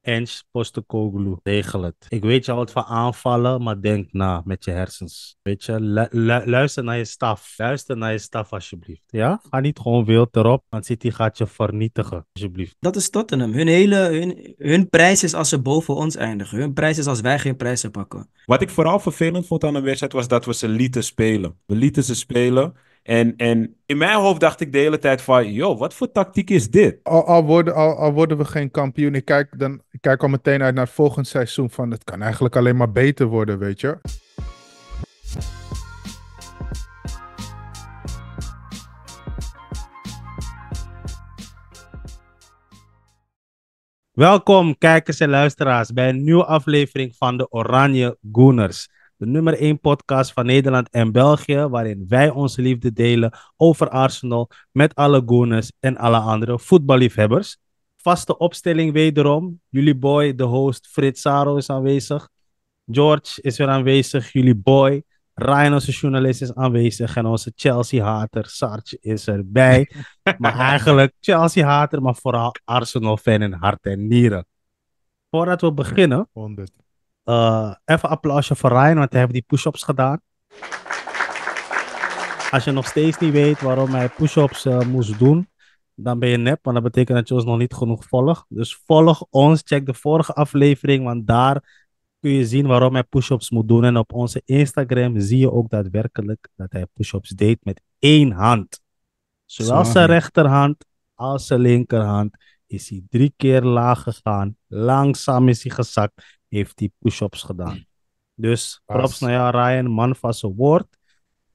Ens Postecoglou, regel het. Ik weet je wat van aanvallen, maar denk na met je hersens. Weet je, lu lu luister naar je staf. Luister naar je staf alsjeblieft. Ja? Ga niet gewoon wild erop, want City gaat je vernietigen, alsjeblieft. Dat is Tottenham. Hun, hele, hun, hun prijs is als ze boven ons eindigen. Hun prijs is als wij geen prijzen pakken. Wat ik vooral vervelend vond aan de wedstrijd was dat we ze lieten spelen. We lieten ze spelen. En, en in mijn hoofd dacht ik de hele tijd van, joh, wat voor tactiek is dit? Al, worden, al, worden we geen kampioen, ik kijk, dan, ik kijk al meteen uit naar het volgend seizoen van, het kan eigenlijk alleen maar beter worden, weet je. Welkom kijkers en luisteraars bij een nieuwe aflevering van de Oranje Gooners de nummer 1 podcast van Nederland en België, waarin wij onze liefde delen over Arsenal met alle Gunners en alle andere voetballiefhebbers. Vaste opstelling wederom. Jullie boy, de host Frits Saro is aanwezig. George is weer aanwezig. Jullie boy, Ryan, onze journalist, is aanwezig. En onze Chelsea-hater, Sarge, is erbij. maar eigenlijk Chelsea-hater, maar vooral Arsenal-fan in hart en nieren. Voordat we beginnen, 100. Uh, even applausje voor Ryan, want hij heeft die push-ups gedaan. Als je nog steeds niet weet waarom hij push-ups eh, moest doen, dan ben je nep, want dat betekent dat je ons nog niet genoeg volgt. Dus volg ons, check de vorige aflevering, want daar kun je zien waarom hij push-ups moet doen. En op onze Instagram zie je ook daadwerkelijk dat hij push-ups deed met één hand. Zowel zijn rechterhand als zijn linkerhand is hij drie keer laag gegaan. Langzaam is hij gezakt heeft die push-ups gedaan. Hmm. Dus props naar ja, Ryan, man van zijn woord.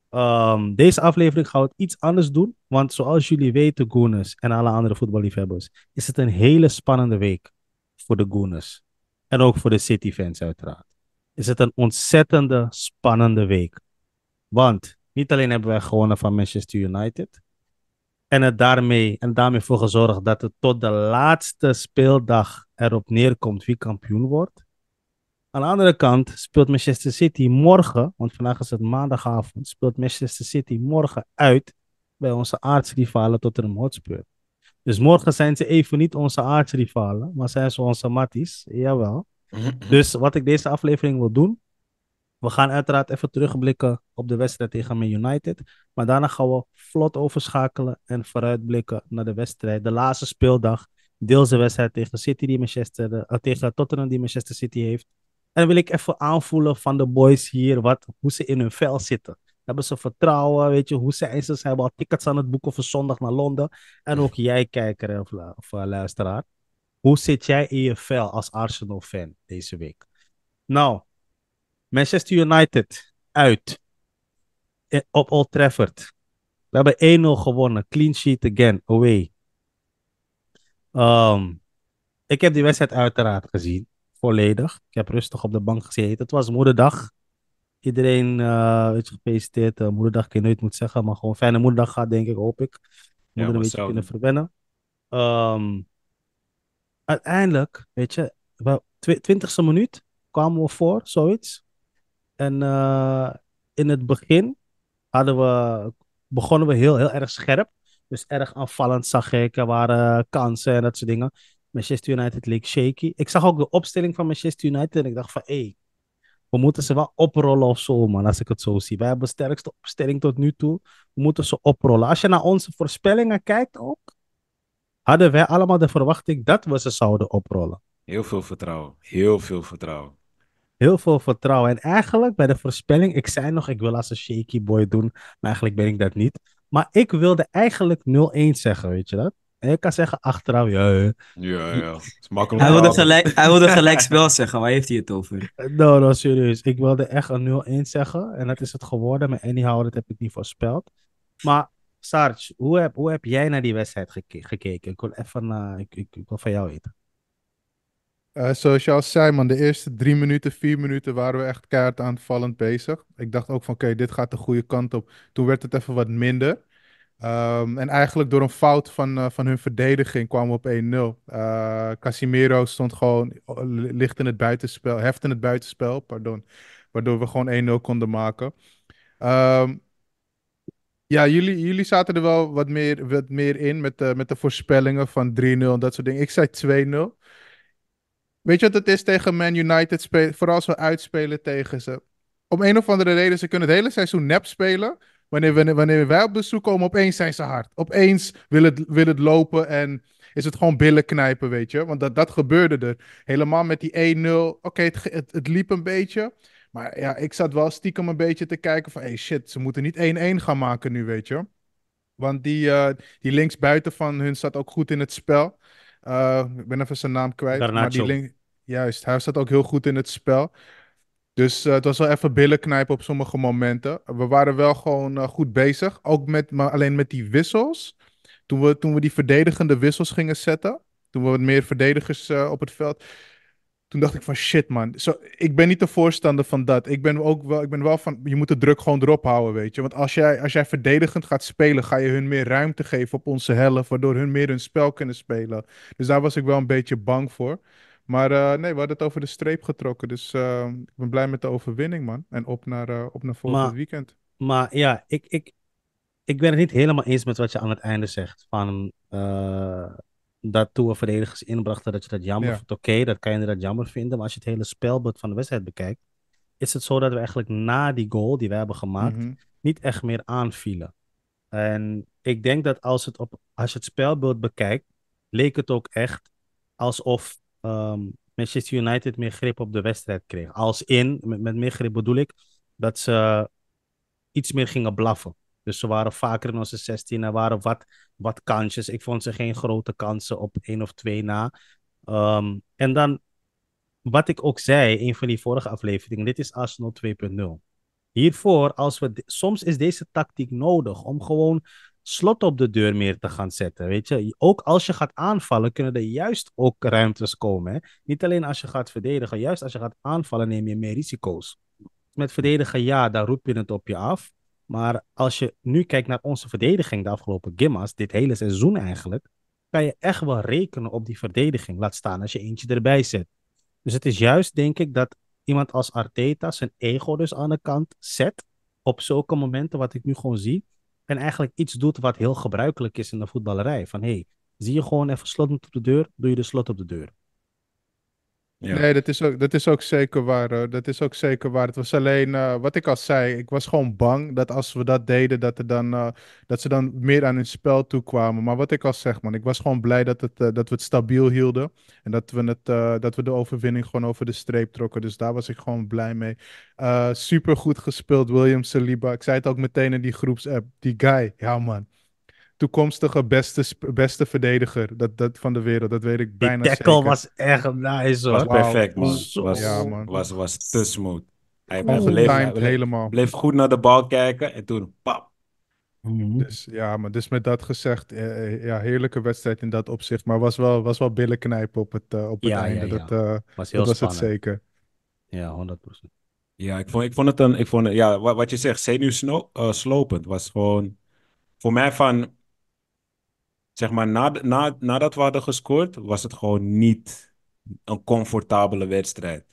Ehm, deze aflevering gaan we het iets anders doen. Want zoals jullie weten, Gunners en alle andere voetballiefhebbers, is het een hele spannende week voor de Gunners En ook voor de City fans, uiteraard. Is het een ontzettende spannende week. Want niet alleen hebben wij gewonnen van Manchester United. En, het daarmee, en daarmee voor gezorgd dat het tot de laatste speeldag erop neerkomt wie kampioen wordt. Aan de andere kant speelt Manchester City morgen, want vandaag is het maandagavond, speelt Manchester City morgen uit bij onze aardsrivalen Tottenham Hotspur. Dus morgen zijn ze even niet onze aardsrivalen, maar zijn ze onze matties. Jawel. Mhm. Dus wat ik deze aflevering wil doen, we gaan uiteraard even terugblikken op de wedstrijd tegen Man United. Maar daarna gaan we vlot overschakelen en vooruitblikken naar de wedstrijd. De laatste speeldag, deelse de wedstrijd tegen, City die Manchester, eh, tegen Tottenham die Manchester City heeft. En wil ik even aanvoelen van de boys hier wat, hoe ze in hun vel zitten. Hebben ze vertrouwen? Weet je, hoe zijn ze? Ze hebben al tickets aan het boeken voor zondag naar Londen. En ook jij, kijker of, of eh, luisteraar. Hoe zit jij in je vel als Arsenal-fan deze week? Nou, Manchester United uit eh, op Old Trafford. We hebben 1-0 gewonnen. Clean sheet again, away. Ehm, ik heb die wedstrijd uiteraard gezien volledig. Ik heb rustig op de bank gezeten. Het was moederdag. Iedereen, uh, weet je, eh, moederdag kun je nooit moet zeggen, maar gewoon fijne moederdag gaat, denk ik, hoop ik. Moeder ja, een beetje kunnen verwennen. Ehm, uiteindelijk, weet je, tw twintigste minuut kwamen we voor, zoiets. En eh, in het begin hadden we, begonnen we heel, heel erg scherp. Dus erg aanvallend zag ik. Er waren kansen en dat soort dingen. Manchester United leek shaky. Ik zag ook de opstelling van Manchester United en ik dacht van, hé, we moeten ze wel oprollen of zo, man, als ik het zo zie. Wij hebben de sterkste opstelling tot nu toe. We moeten ze oprollen. Als je naar onze voorspellingen kijkt ook, hadden wij allemaal de verwachting dat we ze zouden oprollen. Heel veel vertrouwen. Heel veel vertrouwen. Heel veel vertrouwen. En eigenlijk bij de voorspelling, ik zei nog, ik wil als een shaky boy doen, maar eigenlijk ben ik dat niet. Maar ik wilde eigenlijk 0-1 zeggen, weet je dat? Ik kan zeggen achteraf, ja. Ja, ja. Het is makkelijk. Hij wilde, gelijk, hij wilde gelijk spel zeggen, waar heeft hij het over? No, no, serieus. Ik wilde echt een 0-1 zeggen. En dat is het geworden. Maar anyhow, dat heb ik niet voorspeld. Maar Sarge, hoe heb, hoe heb jij naar die wedstrijd gekeken? Ik wil even uh, ik, ik, ik, wil van jou weten. Eh, zoals je al zei, man, de eerste drie minuten, vier minuten waren we echt kaart aanvallend bezig. Ik dacht ook van, oké, dit gaat de goede kant op. Toen werd het even wat minder. Ehm, en eigenlijk door een fout van, eh, van hun verdediging kwamen we op 1-0. Uh, eh, Casimiro stond gewoon oh, licht in het buitenspel, heft in het buitenspel, pardon. Waardoor we gewoon 1-0 konden maken. Ehm, ja, jullie, jullie zaten er wel wat meer, wat meer in met de, eh, met de voorspellingen van 3-0 en dat soort dingen. Ik zei 2-0. Weet je wat het is tegen Man United? vooral als we uitspelen tegen ze. Om een of andere reden, ze kunnen het hele seizoen nep spelen. Wanneer, wanneer, wanneer wij op bezoek komen, opeens zijn ze hard. Opeens wil het, wil het lopen en is het gewoon billen knijpen, weet je. Want dat, dat gebeurde er. Helemaal met die 1-0. Oké, het, het, het liep een beetje. Maar ja, ik zat wel stiekem een beetje te kijken van... hey, shit, ze moeten niet 1-1 gaan maken nu, weet je. Want die, uh, die linksbuiten van hun zat ook goed in het spel. Eh, ik ben even zijn naam kwijt. Maar die link... Juist, hij zat ook heel goed in het spel. Dus eh, het was wel even billen knijpen op sommige momenten. We waren wel gewoon eh, goed bezig. Ook met, maar alleen met die wissels. Toen we, toen we die verdedigende wissels gingen zetten. Toen we wat meer verdedigers eh, op het veld. Toen dacht ik van shit man. Zo, ik ben niet de voorstander van dat. Ik ben ook wel, ik ben wel van, je moet de druk gewoon erop houden weet je. Want als jij, als jij verdedigend gaat spelen, ga je hun meer ruimte geven op onze helft. Waardoor hun meer hun spel kunnen spelen. Dus daar was ik wel een beetje bang voor. Maar eh, nee, we hadden het over de streep getrokken. Dus ehm, ik ben blij met de overwinning, man. En op naar, eh, op naar volgend weekend. Maar ja, ik, ik, ik ben het niet helemaal eens met wat je aan het einde zegt. Van eh, dat we verdedigers inbrachten dat je dat jammer ja. vindt. Oké, dat kan je dat jammer vinden. Maar als je het hele spelbeeld van de wedstrijd bekijkt, is het zo dat we eigenlijk na die goal die we hebben gemaakt, mhm. niet echt meer aanvielen. En ik denk dat als, het op, als je het spelbeeld bekijkt, leek het ook echt alsof um, Manchester United meer grip op de wedstrijd kreeg. Als in, met, met meer grip bedoel ik, dat ze iets meer gingen blaffen. Dus ze waren vaker in onze 16 Er waren wat, wat kansjes. Ik vond ze geen grote kansen op één of twee na. Ehm, en dan, wat ik ook zei in een van die vorige afleveringen, dit is Arsenal 2.0. Hiervoor, als we soms is deze tactiek nodig om gewoon slot op de deur meer te gaan zetten. Weet je? Ook als je gaat aanvallen, kunnen er juist ook ruimtes komen. Hè? Niet alleen als je gaat verdedigen, juist als je gaat aanvallen, neem je meer risico's. Met verdedigen, ja, daar roep je het op je af. Maar als je nu kijkt naar onze verdediging de afgelopen gimmas, dit hele seizoen eigenlijk, kan je echt wel rekenen op die verdediging. Laat staan als je eentje erbij zet. Dus het is juist, denk ik, dat iemand als Arteta zijn ego dus aan de kant zet op zulke momenten, wat ik nu gewoon zie en eigenlijk iets doet wat heel gebruikelijk is in de voetballerij. Van hey, zie je gewoon even slot op de deur, doe je de slot op de deur. Nee, dat is, ook, dat is ook zeker waar. Dat is ook zeker waar. Het was alleen, eh, wat ik al zei, ik was gewoon bang dat als we dat deden, dat, er dan, eh, dat ze dan meer aan hun spel toekwamen. Maar wat ik al zeg, man, ik was gewoon blij dat, het, eh, dat we het stabiel hielden. En dat we, het, dat we de overwinning gewoon over de streep trokken. Dus daar was ik gewoon blij mee. super goed gespeeld, William Saliba. Ik zei het ook meteen in die groepsapp. Die guy, ja man toekomstige beste, beste verdediger dat, dat van de wereld. Dat weet ik bijna zeker. De tackle was echt nice hoor. Was perfect man. Was, was, was, te smooth. Hij bleef, helemaal. bleef goed naar de bal kijken en toen pap. Mhm. Dus ja, maar dus met dat gezegd, eh, eh, ja, heerlijke wedstrijd in dat opzicht. Maar was wel, was wel billen knijpen op het, eh, op het einde. Dat, eh, was, dat was het zeker. Ja, 100%. Ja, ik vond, ik vond het een. Ik vond ja, wat, wat je zegt, zenuwslopend uh, was gewoon. Voor mij van zeg maar, na, na, nadat we hadden gescoord, was het gewoon niet een comfortabele wedstrijd.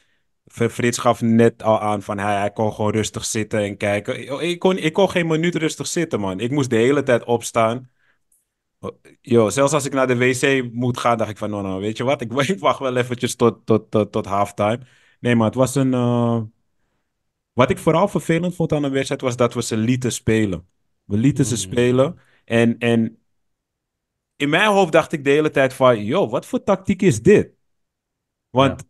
Frits gaf net al aan van hij, hij kon gewoon rustig zitten en kijken. Ik kon, ik kon geen minuut rustig zitten, man. Ik moest de hele tijd opstaan. Oh, yo, zelfs als ik naar de wc moet gaan, dacht ik van, nou, nou weet je wat? Ik, wacht wel eventjes tot, tot, tot, tot halftime. Nee, maar het was een... Eh, wat ik vooral vervelend vond aan de wedstrijd was dat we ze lieten spelen. We lieten ze hmm. spelen. En, en in mijn hoofd dacht ik de hele tijd van, yo, wat voor tactiek is dit? Want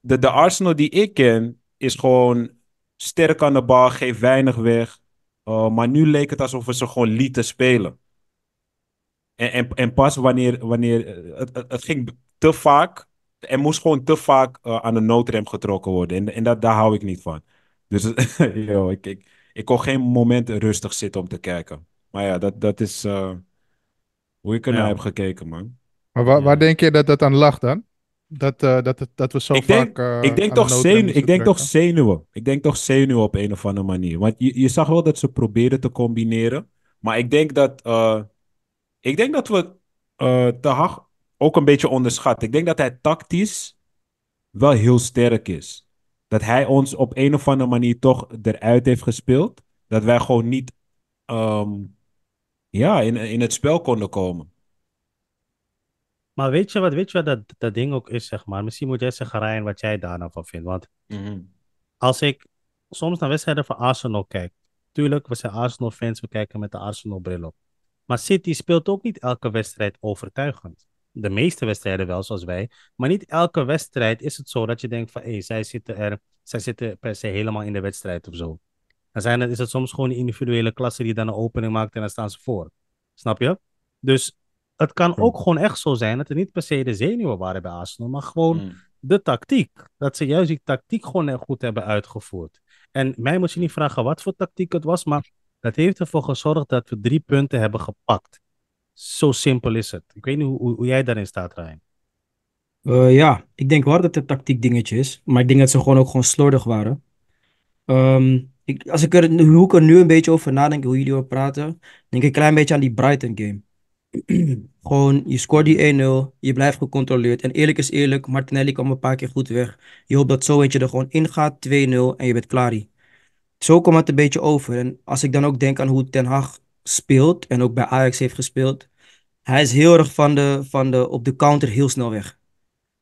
de, de Arsenal die ik ken is gewoon sterk aan de bal, geeft weinig weg. Uh, maar nu leek het alsof we ze gewoon lieten spelen. En, en, en pas wanneer, wanneer eh, het, het, ging te vaak, er moest gewoon te vaak eh, aan de noodrem getrokken worden. En, en dat, daar hou ik niet van. Dus yo, ik, ik, ik kon geen moment rustig zitten om te kijken. Maar ja, dat, dat is. Hoe ik ernaar ja. heb gekeken, man. Maar waar, waar, denk je dat dat aan lag dan? Dat, eh, dat, dat we zo vaak. Eh, ik denk, toch, zenu ik denk toch zenuwen. Ik denk toch zenuwen op een of andere manier. Want je, je zag wel dat ze probeerden te combineren. Maar ik denk dat. Eh, ik denk dat we Te Hag ook een beetje onderschat. Ik denk dat hij tactisch wel heel sterk is. Dat hij ons op een of andere manier toch eruit heeft gespeeld. Dat wij gewoon niet. Ehm, ja, in, in het spel konden komen. Maar weet je wat, weet je wat dat, dat ding ook is, zeg maar? Misschien moet jij zeggen, Ryan, wat jij daar nou van vindt. Want mhm. als ik soms naar wedstrijden van Arsenal kijk, tuurlijk, we zijn Arsenal-fans, we kijken met de Arsenal-bril op. Maar City speelt ook niet elke wedstrijd overtuigend. De meeste wedstrijden wel, zoals wij. Maar niet elke wedstrijd is het zo dat je denkt van, hé, hey, zij zitten er, zij zitten per se helemaal in de wedstrijd of zo. Dan zijn het, is het soms gewoon individuele klasse die dan een opening maakt en dan staan ze voor. Snap je? Dus het kan hm. ook gewoon echt zo zijn dat er niet per se de zenuwen waren bij Arsenal, maar gewoon hm. de tactiek. Dat ze juist die tactiek gewoon goed hebben uitgevoerd. En mij moet je niet vragen wat voor tactiek het was, maar dat heeft ervoor gezorgd dat we drie punten hebben gepakt. Zo simpel is het. Ik weet niet hoe, jij daarin staat, Rijn. Eh, ja, ik denk wel dat het tactiek dingetje is. Maar ik denk dat ze gewoon ook gewoon slordig waren. Um, als ik er, hoe ik er nu een beetje over nadenk, hoe jullie over praten, denk ik een klein beetje aan die Brighton game. Gewoon, je scoort die 1-0, je blijft gecontroleerd. En eerlijk is eerlijk, Martinelli kwam een paar keer goed weg. Je hoopt dat zo eentje er gewoon ingaat, 2-0 en je bent klaar. Zo komt het een beetje over. En als ik dan ook denk aan hoe Ten Hag speelt en ook bij Ajax heeft gespeeld, hij is heel erg van de, van de, op de counter heel snel weg.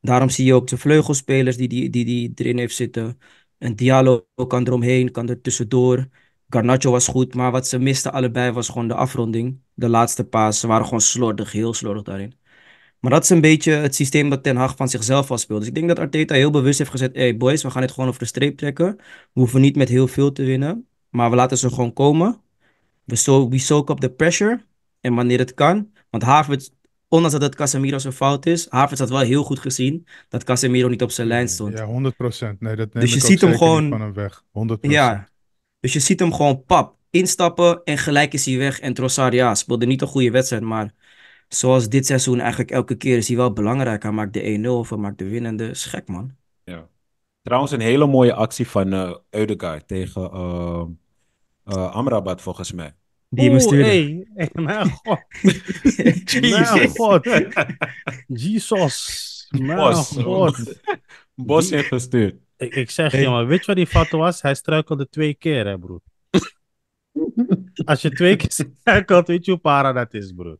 Daarom zie je ook de vleugelspelers die die, die, die erin heeft zitten. Een Diallo kan eromheen, kan er tussendoor. Garnacho was goed, maar wat ze misten allebei was gewoon de afronding. De laatste paas. Ze waren gewoon slordig, heel slordig daarin. Maar dat is een beetje het systeem dat Ten Hag van zichzelf al speelt. Dus ik denk dat Arteta heel bewust heeft gezegd: hey boys, we gaan dit gewoon over de streep trekken. We hoeven niet met heel veel te winnen, maar we laten ze gewoon komen. We, so we soak up the pressure. En wanneer het kan, want Havertz ondanks dat het Casemiro zijn fout is, Havertz had wel heel goed gezien dat Casemiro niet op zijn lijn stond. Ja, 100%. Nee, dat neem dus je ziet hem gewoon van weg. 100%. Ja. Dus je ziet hem gewoon pap instappen en gelijk is hij weg. En Trossard ja, speelde niet een goede wedstrijd, maar zoals dit seizoen eigenlijk elke keer is hij wel belangrijk. Hij maakt de 1-0 of hij maakt de winnende. Is gek man. Ja. Trouwens, een hele mooie actie van uh, tegen uh, Amrabat volgens mij. Die moesten willen. Hey. Mijn god. Mijn god. Jesus. Bos. Bos heeft gestuurd. Ik, ik zeg hey. je, maar Weet je wat die fout was? Hij struikelde twee keer, hè, broer. Als je twee keer struikelt, weet je hoe para dat is, broer.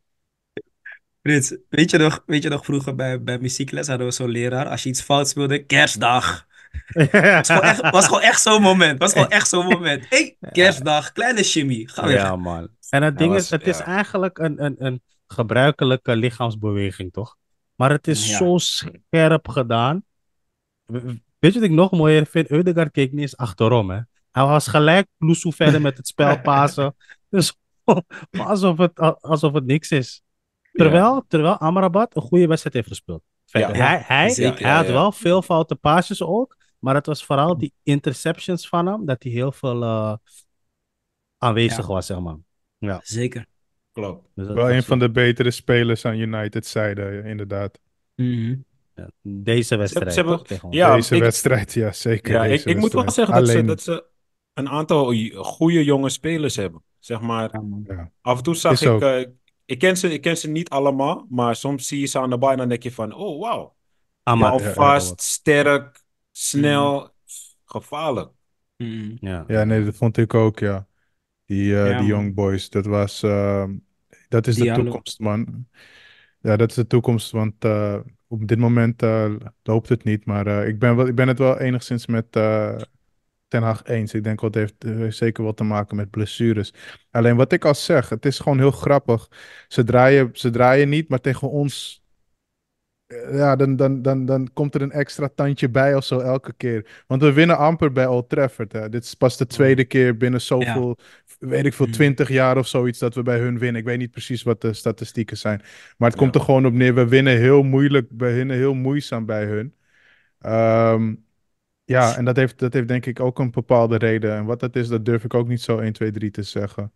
Frits, weet je nog, weet je nog vroeger bij, bij muziekles hadden we zo'n leraar. Als je iets fout speelde, kerstdag het was, gewoon echt, was gewoon echt zo'n moment. was gewoon echt zo'n moment. hey, kerstdag, kleine shimmy. Ja, man. En het ding is, het is eigenlijk een, een, een gebruikelijke lichaamsbeweging, toch? Maar het is zo scherp gedaan. Weet je wat ik nog mooier vind? Eudegaard keek niet eens achterom, hè. Hij was gelijk Loesoe verder met het spel pasen. Dus alsof het, alsof het niks is. Terwijl, terwijl Amrabat een goede wedstrijd heeft gespeeld. Ja, hij, hij, had wel veel foute passes ook. Maar het was vooral die interceptions van hem. Dat hij heel veel eh, aanwezig was, zeg maar. Ja. Zeker. Klopt. Dus wel een van de betere spelers aan United zijde, inderdaad. Mhm. Deze wedstrijd. ja, deze ik, wedstrijd, ja, zeker. Ja, ik, moet wel zeggen dat ze, dat ze, een aantal goede jonge spelers hebben. Zeg maar, ja. af en toe zag ik, eh, ik ken, ze, ik ken ze niet allemaal, maar soms zie je ze aan de bijna en dan denk je van, oh wauw. Amateur. Eh, eh, vast, sterk, snel, mm. gevaarlijk. Mm. Ja. ja, nee, dat vond ik ook, ja. Die, uh, die Young Boys, dat was, ehm, dat is de toekomst, man. Ja, dat is de toekomst, want op dit moment loopt het niet, maar ik, ben wel, ik ben het wel enigszins met Ten Haag eens. Ik denk dat het heeft, eh, zeker wat te maken met blessures. Alleen wat ik al zeg, het is gewoon heel grappig. Ze draaien, ze draaien niet, maar tegen ons eh, ja, dan, dan, dan, dan komt er een extra tandje bij of zo elke keer. Want we winnen amper bij Old Trafford. Hè. Dit is pas de tweede mm. keer binnen zoveel, weet ik veel, mm. twintig jaar of zoiets dat we bij hun winnen. Ik weet niet precies wat de statistieken zijn. Maar het komt er gewoon op neer. We winnen heel moeilijk, we winnen heel moeizaam bij hun. Um, ja, en dat heeft, dat heeft denk ik ook een bepaalde reden. En wat dat is, dat durf ik ook niet zo 1, 2, 3 te zeggen.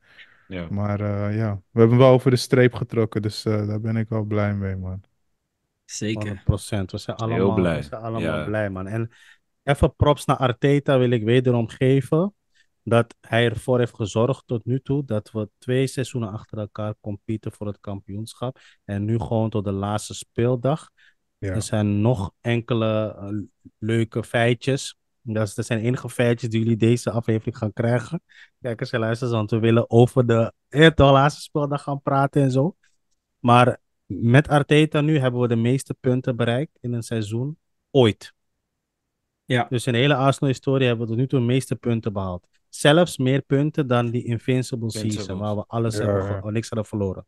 Ja. Maar eh, ja, we hebben wel over de streep getrokken, dus eh, daar ben ik wel blij mee, man. Zeker. 100%. We zijn allemaal, Heel blij. We zijn allemaal ja. blij, man. En even props naar Arteta wil ik wederom geven. Dat hij ervoor heeft gezorgd tot nu toe dat we twee seizoenen achter elkaar competen voor het kampioenschap. En nu gewoon tot de laatste speeldag er zijn nog enkele eh, leuke feitjes. Dat zijn enige feitjes die jullie deze aflevering gaan krijgen. Kijkers en luisteraars, want we willen over de, de laatste speeldag gaan praten en zo. Maar met Arteta nu hebben we de meeste punten bereikt in een seizoen ooit. Ja. Dus in de hele Arsenal-historie hebben we tot nu toe de meeste punten behaald. Zelfs meer punten dan die Invincible, season, waar we alles hebben, ja. niks hadden verloren.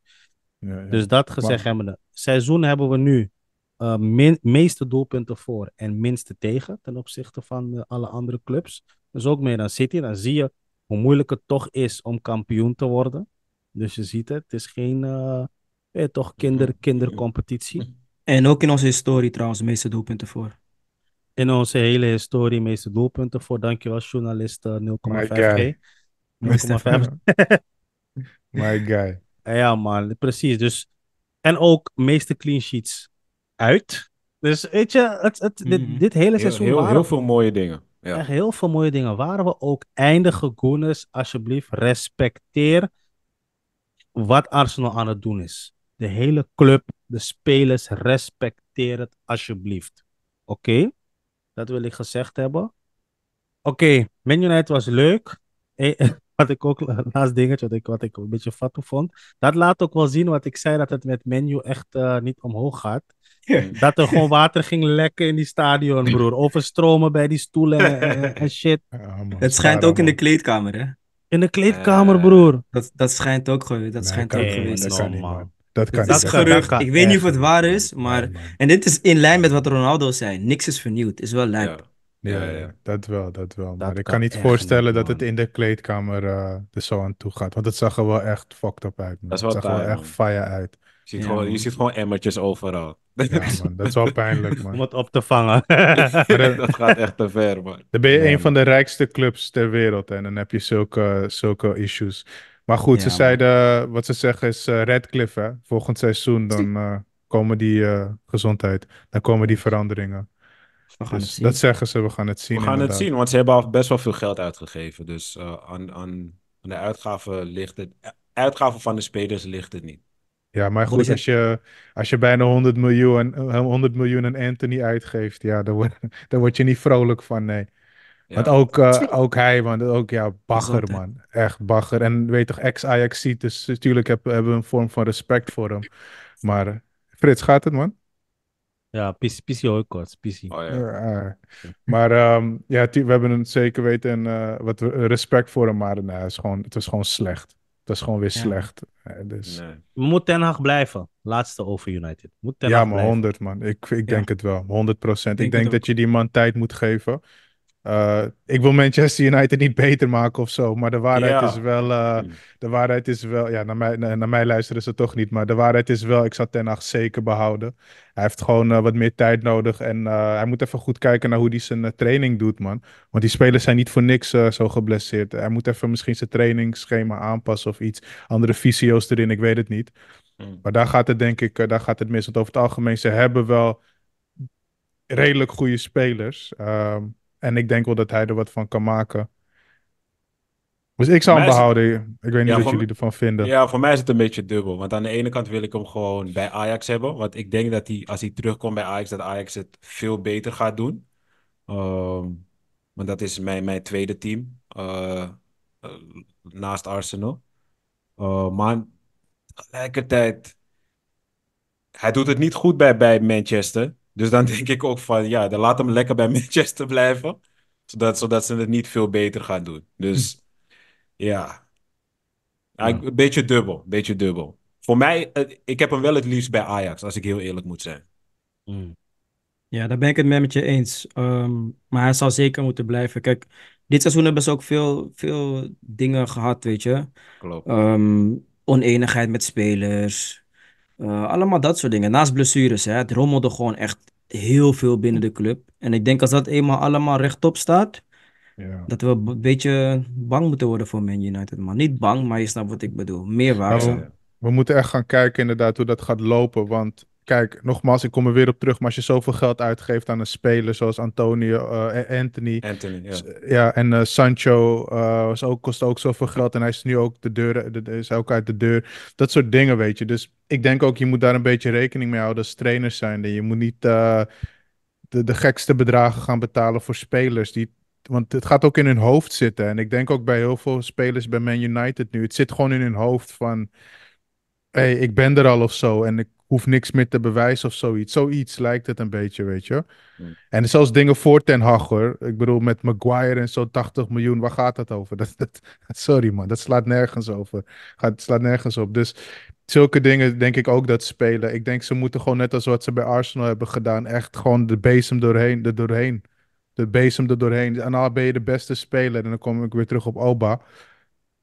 Ja, dus dat gezegd hebben we. Seizoen hebben we nu eh, meeste doelpunten voor en minste tegen ten opzichte van eh, alle andere clubs. Dus ook meer dan City. Dan zie je hoe moeilijk het toch is om kampioen te worden. Dus je ziet het, het is geen eh, toch kinder, kindercompetitie. En ook in onze historie trouwens, de meeste doelpunten voor. In onze hele historie, meeste doelpunten voor. Dankjewel, journalist 0,5G. 0,5. My guy. Ja, man, precies. Dus, en ook meeste clean sheets uit. Dus weet je, het, dit, mhm. dit, hele seizoen. Heel, heel, heel veel mooie dingen. Ja. heel veel mooie dingen. Waren we ook eindigen, goeners. alsjeblieft, respecteer wat Arsenal aan het doen is. De hele club, de spelers, respecteer het alsjeblieft. Oké, dat wil ik gezegd hebben. Oké, okay. Man United was leuk. Eh, wat ik ook, eh, laatst dingetje wat ik, wat ik een beetje fatsoen vond. Dat laat ook wel zien wat ik zei, dat het met menu echt eh, niet omhoog gaat. Dat er gewoon water ging lekken in die stadion, broer. Overstromen bij die stoelen en, shit. het schijnt ook in de kleedkamer, hè? In de kleedkamer, eh, broer. Dat, dat schijnt ook, dat schijnt ook nee, geweest. Dat kan niet, man. Dat kan niet. dat dat kan, ik weet niet of het waar is, maar... en dit is in lijn met wat Ronaldo zei. Niks is vernieuwd. Is wel lijp. Ja. ja, ja, dat wel, dat wel. maar ik kan niet voorstellen dat het in de kleedkamer uh, er zo aan toe gaat. Want het zag er wel echt fucked up uit. Dat het zag er wel echt fire uit. Je ziet, gewoon, emmertjes overal. dat is wel pijnlijk, man. Om het op te vangen. dat gaat echt te ver, man. Dan ben je een van de rijkste clubs ter wereld en dan heb je zulke, zulke issues. Maar goed, ze zeiden, eh, wat ze zeggen is uh, eh, Redcliffe, hè? Volgend seizoen dan eh, komen die gezondheid, dan komen die veranderingen. Dus dat zeggen ze, we gaan het zien. We gaan het zien, want ze hebben al best wel veel geld uitgegeven. Dus aan, aan, aan de uitgaven ligt het, uitgaven van de spelers ligt het niet. Ja, maar goed, als je, als je bijna 100 miljoen, 100 eh, miljoen aan Anthony uitgeeft, ja, daar word, word je niet vrolijk van, nee. Ja. Want ook, eh, ook hij, man. Ook ja, bagger, man. Echt bagger. En weet toch, ex-Ajax dus natuurlijk heb, hebben we een vorm van respect voor hem. Maar eh, Frits, gaat het, man? Ja, PC hoor ik kort. Oh, ah. Maar ehm, ja, we hebben hem zeker weten en wat respect voor hem, maar nee, het, is gewoon, het is gewoon slecht. Dat is gewoon weer slecht. Dus... Nee. Moet Ten Hag blijven? Laatste over United. Moet Ten ja, maar 100 man. Ik, ik denk het wel. 100 procent. Ik denk, dat je die man tijd moet geven. Eh, ik wil Manchester United niet beter maken of zo, maar de waarheid is wel, eh, hmm. de waarheid is wel, ja, naar mij, naar, mij luisteren ze toch niet, maar de waarheid is wel, ik zou Ten Hag zeker behouden. Hij heeft gewoon eh, wat meer tijd nodig en hij moet even goed kijken naar hoe hij zijn training doet, man. Want die spelers zijn niet voor niks zo geblesseerd. Hij moet even misschien zijn trainingsschema aanpassen of iets, andere visio's erin, ik weet het niet. Hmm. Maar daar gaat het denk ik, daar gaat het mis, want over het algemeen, ze hebben wel redelijk goede spelers. Ehm, en ik denk wel dat hij er wat van kan maken. Dus ik zou hem behouden. Ik weet niet wat jullie ervan vinden. Ja, voor mij is het een beetje dubbel. Want aan de ene kant wil ik hem gewoon bij Ajax hebben. Want ik denk dat hij, als hij terugkomt bij Ajax, dat Ajax het veel beter gaat doen. Um, want dat is mijn, mijn tweede team. Eh, eh, naast Arsenal. Ehm, maar tegelijkertijd, hij doet het niet goed bij, bij Manchester. Dus dan denk ik ook van, ja, dan laat hem lekker bij Manchester blijven. Zodat, zodat ze het niet veel beter gaan doen. Dus hm. ja. Een beetje dubbel, beetje dubbel. Voor mij, ik heb hem wel het liefst bij Ajax, als ik heel eerlijk moet zijn. Hm. Ja, daar ben ik het met je eens. Ehm, maar hij zal zeker moeten blijven. Kijk, dit seizoen hebben ze ook veel, veel dingen gehad, weet je. Klopt. Um, oneenigheid met spelers. Eh, allemaal dat soort dingen. Naast blessures, hè, het rommelde gewoon echt heel veel binnen de club. En ik denk als dat eenmaal allemaal rechtop staat, ja. dat we een beetje bang moeten worden voor Man United. Maar niet bang, maar je snapt wat ik bedoel. Meer waarde. we, nou, we, moeten echt gaan kijken inderdaad hoe dat gaat lopen, want kijk, nogmaals, ik kom er weer op terug. Maar als je zoveel geld uitgeeft aan een speler zoals Antonio, uh, Anthony. ja. en eh, Sancho was eh, ook, kost ook zoveel geld. En hij is nu ook de deur, is ook uit de deur. Dat soort dingen, weet je. Dus ik denk ook, je moet daar een beetje rekening mee houden als trainers zijn. Je moet niet de, de gekste bedragen gaan betalen voor spelers die want het gaat ook in hun hoofd zitten. En ik denk ook bij heel veel spelers bij Man United nu. Het zit gewoon in hun hoofd van. Hé, hey, ik ben er al of zo. En ik, hoeft niks meer te bewijzen of zoiets. Zoiets lijkt het een beetje, weet je. Hm. En zelfs dingen voor Ten Hag, hoor. Ik bedoel, met Maguire en zo 80 miljoen, waar gaat dat over? Dat, dat, sorry man, dat slaat nergens over. Gaat, slaat nergens op. Dus zulke dingen denk ik ook dat spelen. Ik denk ze moeten gewoon net als wat ze bij Arsenal hebben gedaan, echt gewoon de bezem doorheen, er doorheen. De bezem er doorheen. En dan ben je de beste speler. En dan kom ik weer terug op Oba.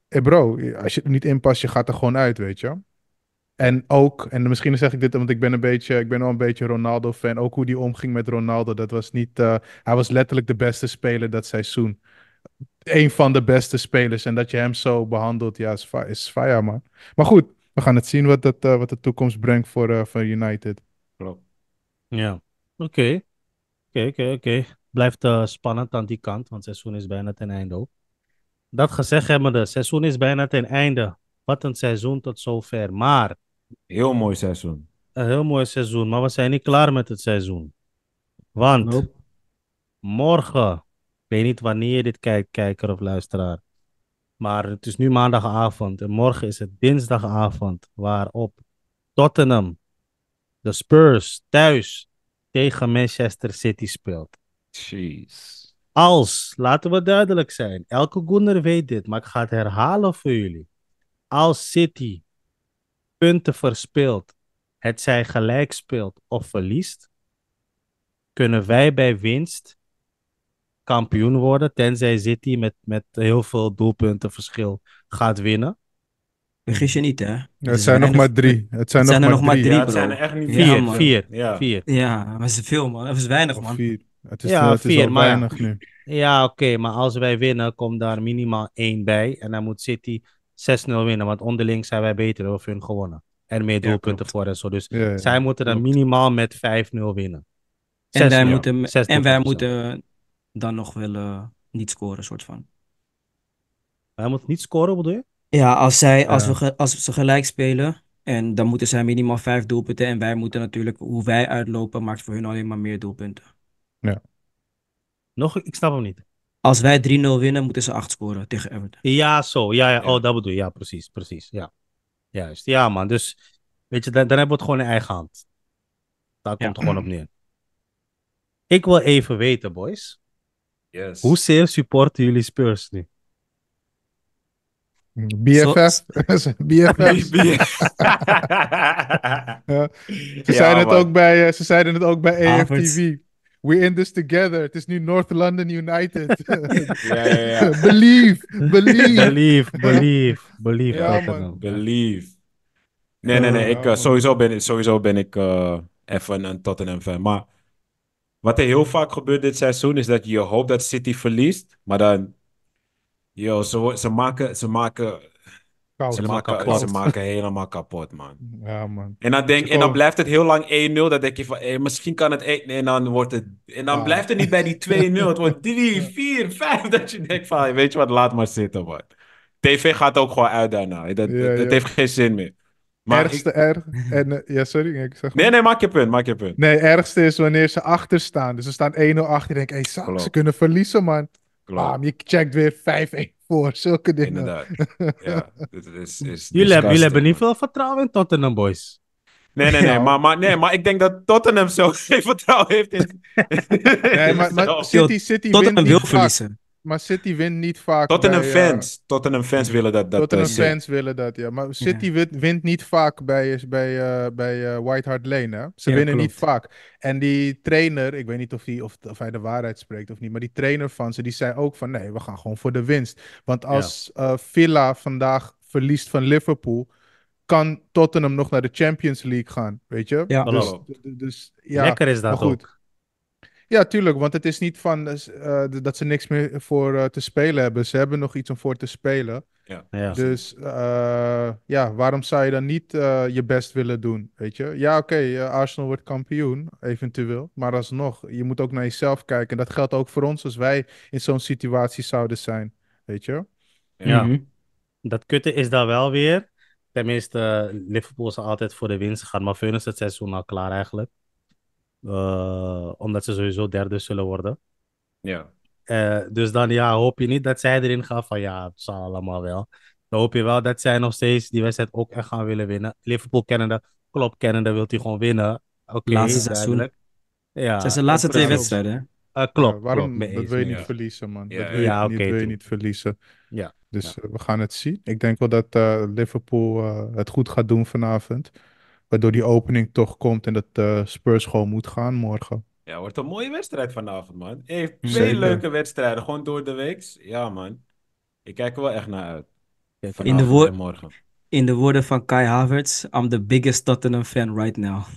Hey eh, bro, als je er niet inpast, je gaat er gewoon uit, weet je. En ook, en misschien zeg ik dit, want ik ben een beetje, ik ben wel een beetje Ronaldo-fan. Ook hoe die omging met Ronaldo, dat was niet, eh, hij was letterlijk de beste speler dat seizoen. Een van de beste spelers. En dat je hem zo behandelt, ja, is, is faya, man. Maar goed, we gaan het zien wat, dat, eh, wat de toekomst brengt voor, eh, voor United. Klopt. Ja, oké. Oké, oké, oké. Blijft spannend aan die kant, want het seizoen is bijna ten einde ook. Dat gezegd hebben, het seizoen is bijna ten einde. Wat een seizoen tot zover. Maar. Heel mooi seizoen. Een heel mooi seizoen, maar we zijn niet klaar met het seizoen. Want morgen, ik weet niet wanneer je dit kijkt, kijker of luisteraar. Maar het is nu maandagavond en morgen is het dinsdagavond. Waarop Tottenham, de Spurs, thuis tegen Manchester City speelt. Jeez. Als, laten we duidelijk zijn, elke Goener weet dit, maar ik ga het herhalen voor jullie. Als City punten verspeelt, het zij gelijk speelt of verliest, kunnen wij bij winst kampioen worden, tenzij City met, met heel veel doelpunten verschil gaat winnen. Vergis je niet, hè? Het zijn nog maar drie. Het zijn, nog, maar er nog maar drie, het zijn er echt niet vier. Vier, ja, vier, ja. maar het is veel, man. Het is weinig, man. Vier. Het is, ja, het is maar... weinig nu. Ja, oké, maar als wij winnen, komt daar minimaal één bij. En dan moet City 6-0 winnen. Want onderling zijn wij beter of hun gewonnen. En meer doelpunten voor en zo. Dus zij moeten dan minimaal met 5-0 winnen. En wij, moeten, en wij moeten dan nog willen niet scoren, soort van. Wij moeten niet scoren, bedoel je? Ja, als, zij, als, we, als ze gelijk spelen, en dan moeten zij minimaal vijf doelpunten. En wij moeten natuurlijk, hoe wij uitlopen, maakt voor hun alleen maar meer doelpunten. Ja. Nog, ik snap hem niet als wij 3-0 winnen, moeten ze 8 scoren tegen Everton. Ja, zo. Ja, ja. Oh, dat bedoel je. Ja, precies. Precies. Ja. Juist. Ja, man. Dus, weet je, dan, dan hebben we het gewoon in eigen hand. Daar komt het gewoon op neer. Ik wil even weten, boys. Yes. Hoezeer supporten jullie Spurs nu? BFF. BFF. Eh, ze, zeiden het ook bij, ze zeiden het ook bij AFTV. We're in this together. Het is nu North London United. ja, ja, ja. believe, believe. Believe, believe, believe. Nee, nee, nee. Eh, ik, sowieso ben, sowieso ben ik even eh, een Tottenham fan. Maar wat er heel vaak gebeurt dit seizoen is dat je hoopt dat City verliest. Maar dan, yo, ze, ze, maken, ze maken ze, maken, ze maken helemaal kapot, man. Ja, man. En dan, denk, en dan blijft het heel lang 1-0. Dan denk je van, eh, misschien kan het 1 En dan, wordt het, en dan blijft het niet bij die 2-0. Het wordt 3, 4, 5. Dat je denkt van, weet je wat, laat maar zitten, man. TV gaat ook gewoon uit daarna. Dat, heeft geen zin meer. Maar ergste erg. En, eh, ja, sorry. Ik zeg Nee, nee, maak je punt, maak je punt. Nee, ergste is wanneer ze achter staan. Dus ze staan 1-0 achter. Je denk, hey, ze kunnen verliezen, man. Bam, je checkt weer 5-1 voor, zulke dingen. Inderdaad. Ja, jullie, hebben, jullie hebben niet veel vertrouwen in Tottenham, boys. Nee, nee, nee. Maar, maar, nee, maar ik denk dat Tottenham zo geen vertrouwen heeft in. nee, maar, City, City Tottenham wil verliezen maar City wint niet vaak. Tottenham fans. Eh, Tottenham fans willen dat. dat Tottenham eh, fans willen dat, ja. Maar City wint niet vaak bij, eh, bij, uh, bij White Hart Lane. Hè? Ze winnen niet vaak. En die trainer, ik weet niet of, die, of, of, hij de waarheid spreekt of niet, maar die trainer van ze, die zei ook van nee, we gaan gewoon voor de winst. Want als Villa vandaag verliest van Liverpool, kan Tottenham nog naar de Champions League gaan, weet je? Ja. Dus, dus, ja, Lekker is dat goed. Ook. Ja, tuurlijk, want het is niet van eh, eh, dat ze niks meer voor eh, te spelen hebben. Ze hebben nog iets om voor te spelen. Ja. dus ja, waarom zou je dan niet je best willen doen? Weet je? Ja, oké, Arsenal wordt kampioen, eventueel. Maar alsnog, je moet ook naar jezelf kijken. Dat geldt ook voor ons als wij in zo'n situatie zouden zijn. Weet je? Ja. Mhm. Dat kutte is daar wel weer. Tenminste, Liverpool is altijd voor de winst gaan. Maar Veun is het seizoen al klaar eigenlijk. Eh, omdat ze sowieso derde zullen worden. Ja. Eh, dus dan ja, hoop je niet dat zij erin gaan van ja, het zal allemaal wel. Dan hoop je wel dat zij nog steeds die wedstrijd ook echt gaan willen winnen. Liverpool Canada, klopt Canada wilt hij gewoon winnen. laatste seizoen. Ja, zijn zijn laatste twee wedstrijden. Eh, klopt. waarom? dat wil je niet verliezen, man. Ja, dat wil je, niet, wil je niet verliezen. Ja. Dus we gaan het zien. Ik denk wel dat Liverpool het goed gaat doen vanavond. Waardoor die opening toch komt en dat uh, Spurs gewoon moet gaan morgen. Ja, wordt een mooie wedstrijd vanavond, man. Hey, twee leuke wedstrijden, gewoon door de week. Ja, man. Ik kijk er wel echt naar uit. in de woorden, In de woorden van Kai Havertz, I'm the biggest Tottenham fan right now.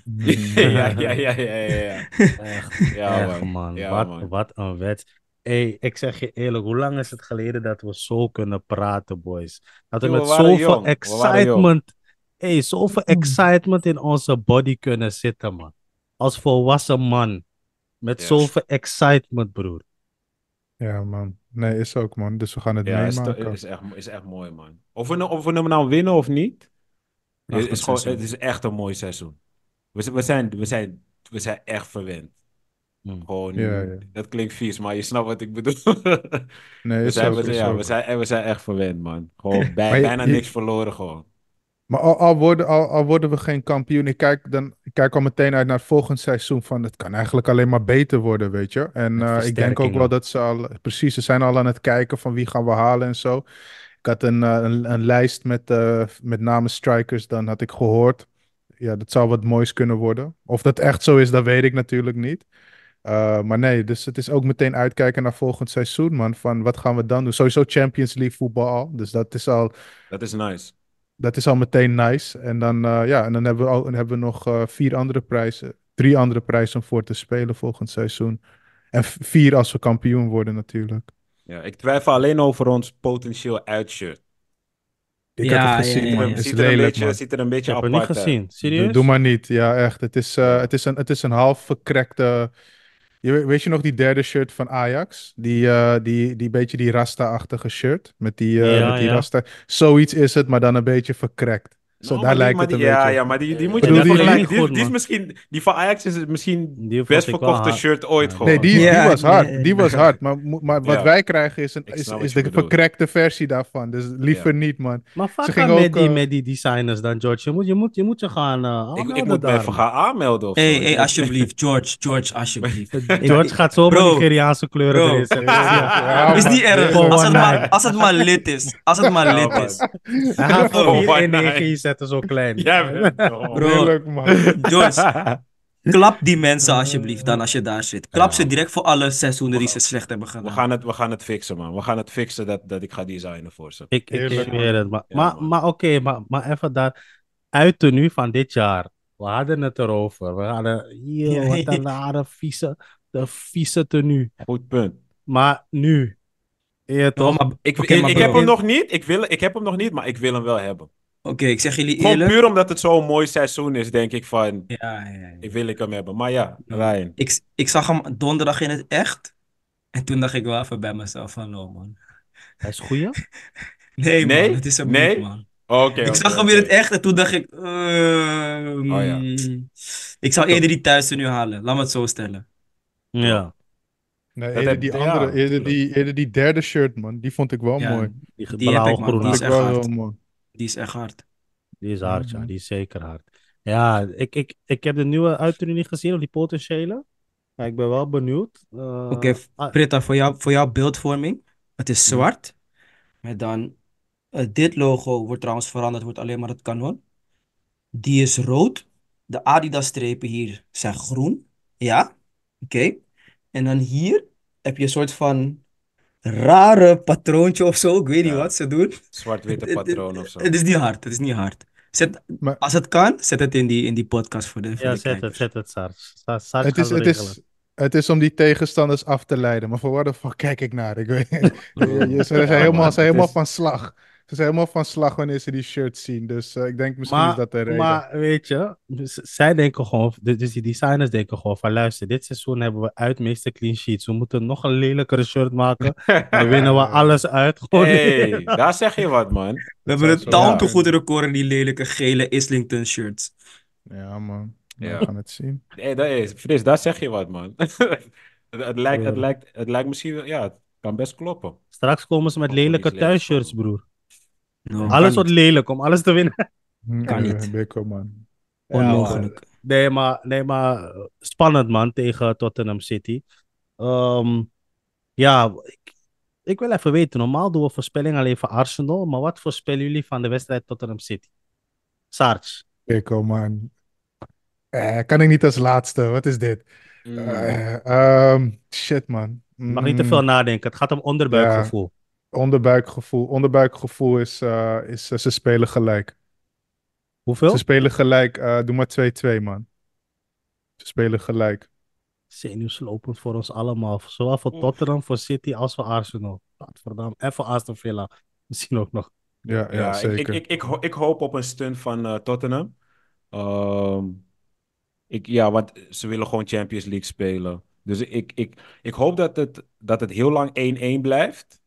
ja, ja, ja, ja, ja. Echt, ja, man. wat, wat een wedstrijd. Hey, ik zeg je eerlijk, hoe lang is het geleden dat we zo kunnen praten, boys? Dat we, met zoveel excitement hey, zoveel hmm. excitement in onze body kunnen zitten, man. Als volwassen man. Met zoveel excitement, broer. Ja, man. Nee, is ook, man. Dus we gaan het ja, meemaken. Ja, is, is, echt, is echt mooi, man. Of we, nou- of we hem nou-, nou winnen of niet, het, is het is echt een mooi seizoen. We, zijn, we, zijn, we zijn echt verwend. Hmm. Gewoon, dat klinkt vies, maar je snapt wat ik bedoel. nee, we zijn, ook, we, ja, we, zijn, we zijn echt verwend, man. Gewoon bijna niks verloren, gewoon. Maar al, al worden, al, al, worden we geen kampioen, ik kijk, dan, ik kijk al meteen uit naar het volgend seizoen. Van, het kan eigenlijk alleen maar beter worden, weet je. En eh, ik denk ook wel dat ze al, precies, ze zijn al aan het kijken van wie gaan we halen en zo. Ik had een, eh, een, een lijst met, uh, met name strikers, dan had ik gehoord. Ja, dat zou wat moois kunnen worden. Of dat echt zo is, dat weet ik natuurlijk niet. maar nee, dus het is ook meteen uitkijken naar volgend seizoen, man. Van wat gaan we dan doen? Sowieso Champions League voetbal al. Dus dat is al. Dat is nice dat is al meteen nice. En dan, eh, ja, en dan hebben we, al, hebben we nog eh, vier andere prijzen. Drie andere prijzen om voor te spelen volgend seizoen. En vier als we kampioen worden natuurlijk. Ja, ik twijfel alleen over ons potentieel uitshirt. Ik ja, heb het gezien. Ja, ja, Ziet, er lelijk, een beetje, apart uit. Ik heb het niet gezien. Serieus? Doe, maar niet. Ja, echt. Het is, eh, het is, een, het is een half verkrekte je, weet je nog die derde shirt van Ajax? Die, eh, die, die beetje die rasta-achtige shirt. Met die, uh, met die rasta. Zoiets is het, maar dan een beetje verkrekt. Zo, nou, daar die, lijkt het een ja, beetje. Ja, maar die, die moet je niet vergelijken. Die, die, is misschien, die van Ajax is misschien het best verkochte shirt ooit gewoon. Nee, die, was hard. Nee. Die was hard. Maar, maar wat ja. wij krijgen is, een, is, is de verkrekte versie daarvan. Dus liever ja. niet, man. Maar fuck met, ook, die, uh... met die designers dan, George. Je moet je, moet, je, moet je gaan uh, eh, aanmelden. Ik, ik moet even gaan aanmelden. Hé, hey, hey, alsjeblieft. George, George, alsjeblieft. George gaat zo met Nigeriaanse kleuren erin. Is niet erg. Als het maar lid is. Als het maar lid is. Hij gaat voor 4,9 is is zo klein. Ja, oh. Leuk, man. Joyce, klap die mensen alsjeblieft dan als je daar zit. Klap ze direct voor alle seizoenen die ze slecht hebben gedaan. We gaan het, we gaan het fixen, man. We gaan het fixen dat, dat ik ga designen voor ze. Ik, ik het. Maar, maar, oké, maar, maar even daar. Uit nu van dit jaar. We hadden het erover. We hadden, yo, wat een rare vieze, de vieze tenue. Goed punt. Maar nu. Ja, toch? ik, ik, heb hem nog niet. Ik, wil, ik heb hem nog niet, maar ik wil hem wel hebben. Oké, ik zeg jullie eerlijk. Gewoon puur omdat het zo'n mooi seizoen is, denk ik van... Ja, ja, ja. Wil ik hem hebben. Maar ja, Ryan. Ik, ik zag hem donderdag in het echt. En toen dacht ik wel even bij mezelf van, oh man. Hij is goeie? nee, nee, man. Het is een nee? man. Oké. ik zag hem in het echt en toen dacht ik... Uh, oh, ja. Ik zou eerder die thuis nu halen. Laat me het zo stellen. Ja. Nee, die andere, eerder, die, eerder die derde shirt, man. Die vond ik wel mooi. Die, die heb ik, man. is echt wel die is echt hard. Die is hard, ja. Mhm. Die is zeker hard. Ja, ik, ik, ik heb de nieuwe uittuning niet gezien, of die potentiële. Maar ik ben wel benieuwd. Eh, oké, okay, ah, Prita, voor, jou, voor jouw beeldvorming. Het is mhm. zwart. Maar dan, eh, dit logo wordt trouwens veranderd, wordt alleen maar het kanon. Die is rood. De Adidas-strepen hier zijn groen. Ja, oké. En dan hier heb je een soort van rare patroontje of zo. Ik weet niet wat ze doen. Zwart-witte patroon of zo. Het is niet hard. Het is niet hard. Zet, als het kan, zet het in die, in die podcast voor de Ja, de zet het, zet het, Sars. het, is, het, is, het is om die tegenstanders af te leiden. Maar voor waar kijk ik naar? Ik weet, je, ze zijn helemaal, ze helemaal van slag ze zijn helemaal van slag wanneer ze die shirts zien. Dus eh, ik denk misschien is dat de reden. Maar weet je, zij denken gewoon, dus die designers denken gewoon van luister, dit seizoen hebben we uit meeste clean sheets. We moeten nog een lelijkere shirt maken. Dan winnen we alles uit. hey, daar zeg je wat man. We hebben een taal te goed record in die lelijke gele Islington shirts. Ja man, ja. we gaan het zien. Hey, dat is, Fris, daar zeg je wat man. het, lijkt, het, lijkt, het lijkt misschien, ja, het kan best kloppen. Straks komen ze met lelijke thuisshirts broer alles wordt lelijk om alles te winnen. Hmm, kan niet. Eh, Beko, man. Onmogelijk. Eh, nee, maar, nee, maar eh, spannend, man, tegen Tottenham City. Ehm, ja, ik, wil even weten. Normaal doen we voorspelling alleen voor Arsenal. Maar wat voorspellen jullie van de wedstrijd Tottenham City? Sarge. Beko, man. Eh, kan ik niet als laatste. Wat is dit? Mm. Ehm, shit, man. Mag niet te mm. veel nadenken. Het gaat om onderbuikgevoel onderbuikgevoel. Onderbuikgevoel is, eh, is eh, ze spelen gelijk. Hoeveel? Ze spelen gelijk. Eh, doe maar 2-2, man. Ze spelen gelijk. Zenuwslopend voor ons allemaal. Zowel voor Tottenham, voor City als voor Arsenal. En voor Aston Villa. Misschien ook nog. Ja, ja, ja zeker. Ik, ik, ik, ik, hoop op een stunt van Tottenham. Ehm, ik, ja, want ze willen gewoon Champions League spelen. Dus ik, ik, ik hoop dat het, dat het heel lang 1-1 blijft.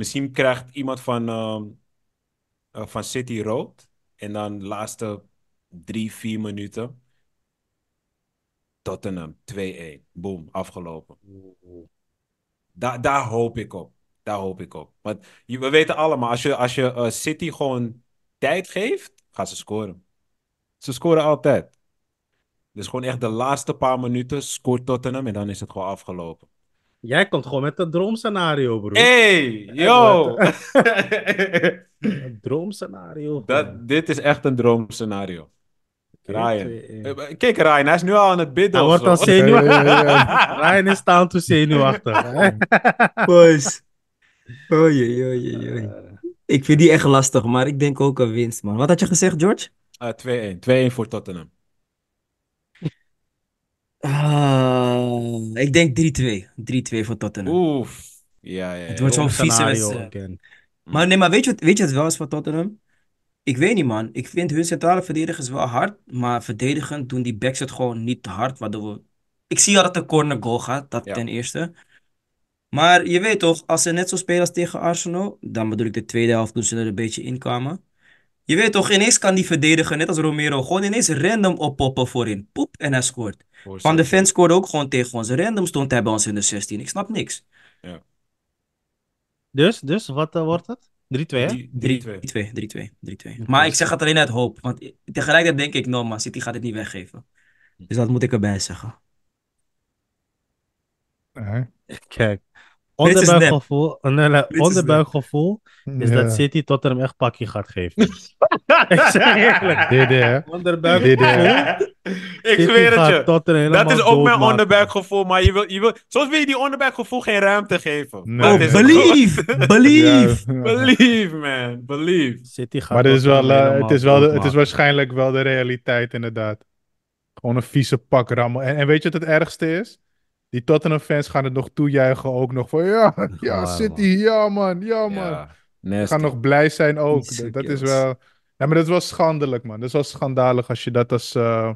Misschien krijgt iemand van, ehm, eh, van City rood. En dan de laatste drie, vier minuten. Tottenham 2-1. Boom, afgelopen. Da daar hoop ik op. Daar hoop ik op. Want we weten allemaal, als je, als je eh, City gewoon tijd geeft, gaan ze scoren. Ze scoren altijd. Dus gewoon echt de laatste paar minuten scoort Tottenham en dan is het gewoon afgelopen. Jij komt gewoon met een droomscenario, broer. Hey, yo! droomscenario. Dat, dit is echt een droomscenario. Ryan. Eh, eh, kijk, Ryan, hij is nu al aan het bidden. Hij wordt al zenuwachtig. Ryan is staan toe zenuwachtig. Boys. Oei, oei, oei. Eh. Ik vind die echt lastig, maar ik denk ook een winst, man. Wat had je gezegd, George? Uh, 2-1. 2-1 voor Tottenham. Ah, ik denk 3-2. 3-2 voor Tottenham. Oef. Ja, ja, ja. Het wordt zo'n vieze wedstrijd. Mm. Maar nee, maar weet je, wat, weet je wat wel is van Tottenham? Ik weet niet, man. Ik vind hun centrale verdedigers wel hard. Maar verdedigen doen die backs het gewoon niet hard. Waardoor Ik zie al dat de corner goal gaat. Dat ten eerste. Maar je weet toch, als ze net zo spelen als tegen Arsenal. Dan bedoel ik de tweede helft toen ze er een beetje in kwamen. Je weet toch, ineens kan die verdedigen, net als Romero, gewoon ineens random oppoppen voorin. Poep en hij scoort. Van de fans scoorde ook gewoon tegen ons. Random stond hij bij ons in de 16. Ik snap niks. Ja. Dus, dus wat eh, wordt het? 3-2, hè? 3-2. 3-2. Maar ik zeg het alleen uit hoop. Want tegelijkertijd denk ik, no maar City gaat het niet weggeven. Dus dat moet ik erbij zeggen. Kijk onderbuikgevoel, eh, nee, onderbuikgevoel is dat City tot hem echt pakje gaat geven. ik zeg eerlijk. DD, eh, Onderbuikgevoel. Eh, ik zweer het je. Dat is ook mijn onderbuikgevoel. Maar je wil, je wil, soms wil je die onderbuikgevoel geen ruimte geven. Nee. believe! believe! Believe, man. Believe. City gaat maar het is, wel, het, is wel het is waarschijnlijk wel de realiteit, inderdaad. Gewoon een vieze pak rammen. En, en weet je wat het ergste is? die Tottenham-fans gaan het nog toejuichen ook nog van ja, ja, City, ja man, ja man. Ja, gaan nog blij zijn ook. dat, is wel... Ja, maar dat was schandelijk man. Dat is wel schandalig als je dat als, uh,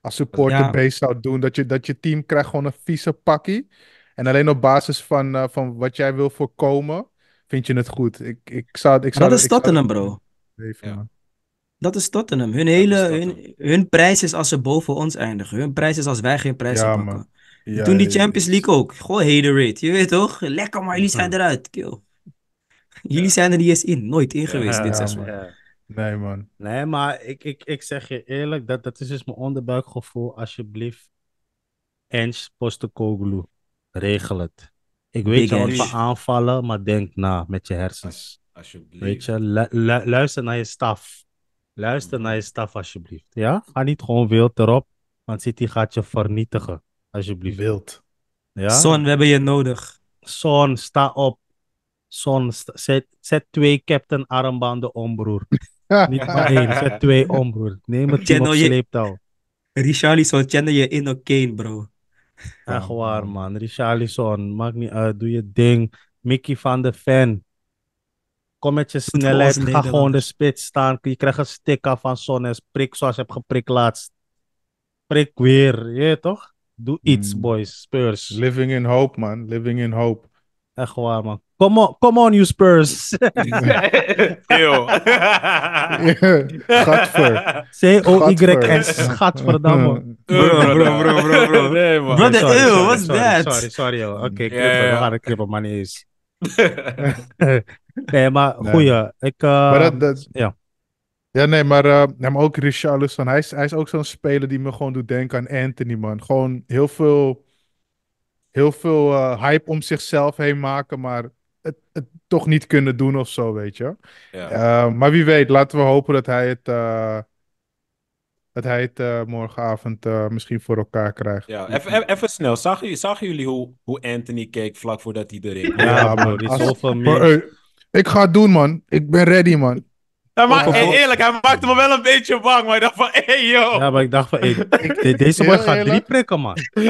als supporter ja. zou doen. Dat je, dat je team krijgt gewoon een vieze pakkie. En alleen op basis van, eh, van wat jij wil voorkomen, vind je het goed. Ik, ik zou, ik zou, dat is Tottenham bro. Dat is Tottenham. Hun, hele, Hun, hun prijs is als ze boven ons eindigen. Hun prijs is als wij geen prijs pakken. Toen die Champions League ook. Gewoon haterade. Je weet toch? Lekker, maar jullie zijn eruit. Kill. Jullie zijn er niet eens in. Nooit in geweest dit seizoen. Nee, man. Nee, maar ik, ik, ik zeg je eerlijk, dat, dat is dus mijn onderbuikgevoel. Alsjeblieft, Ens Postecoglou, regel het. Ik weet dat je aanvallen, maar denk na met je hersens. alsjeblieft. Weet je, lu lu luister naar je staf. Luister mm. naar je staf, alsjeblieft. Ja? Ga niet gewoon wild erop, want City gaat je vernietigen. Alsjeblieft. Wild. Ja? Son, we hebben je nodig. Son, sta op. Son, zet, zet twee captain armbanden om, broer. Niet maar één, zet twee om, broer. Neem het team op sleeptouw. Richarlison, channel je in oké, bro. Echt waar, man. Richarlison, maakt niet uit. Doe je ding. Mickey van de Fan. Kom met je snelheid. Ga gewoon de spits staan. Je krijgt een sticker van Sonnes. Prik zoals je hebt geprikt laatst. Prik weer. Je toch? Doe hmm. iets, mm. boys. Spurs. Living in hope, man. Living in hope. Echt waar, man. Come on, come on you Spurs. Eeuw. Gatver. C-O-Y-S. Gadverdamme. Bro, bro, bro, bro, bro. Nee, man. Brother, sorry, eeuw, what's sorry, that? Sorry, sorry, joh. Oké, okay, yeah. we gaan het knippen, man. niet eens. nee, maar nee. goeie. Ik, uh, maar dat, dat, ja. Ja, nee, maar, uh, maar ook Richarlison. Hij is, hij is ook zo'n speler die me gewoon doet denken aan Anthony, man. Gewoon heel veel, heel veel eh, hype om zichzelf heen maken, maar het, het, toch niet kunnen doen of zo, weet je. Ja. Eh, maar wie weet, laten we hopen dat hij het, dat hij het morgenavond misschien voor elkaar krijgt. Ja, even, even snel. Zag, zag jullie hoe, hoe Anthony keek vlak voordat hij erin Ja, man. is zoveel meer... Ik ga het doen, man. Ik ben ready, man eerlijk, hij maakte me wel een beetje bang. Maar ik dacht van, hé hey, joh. Ja, maar ik dacht van, hey, deze boy gaat drie prikken, man. ja,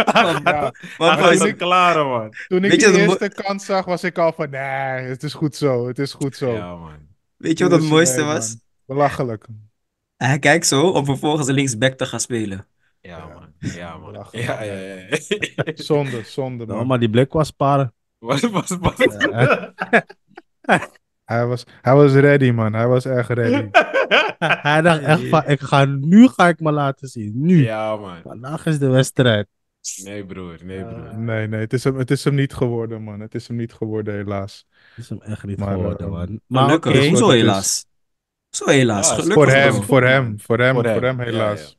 ja, maar hij was klaar, man. Toen ik de eerste kans zag, was ik al van, nee, het is goed zo. Het is goed zo. Ja, man. Weet je wat het dus, mooiste was? Belachelijk. Hij kijkt zo om vervolgens linksback te gaan spelen. Ja, man. Ja, man. Ja, ja, ja. zonde, zonde, man. Nou, maar die blik was paren. Was, was, was. Hij was, hij was ready, man. Hij was erg ready. hij dacht echt van, ik ga, nu ga ik me laten zien. Nu. Ja, man. Vandaag is de wedstrijd. Nee, broer. Nee, eh, broer. nee, nee. Het is, hem, het is hem niet geworden, man. Het is hem niet geworden, helaas. Het is hem echt niet geworden, eh, man. Maar gelukkig. Okay. Zo helaas. Zo helaas. Voor hem, voor hem, voor hem, voor hem, voor hem helaas.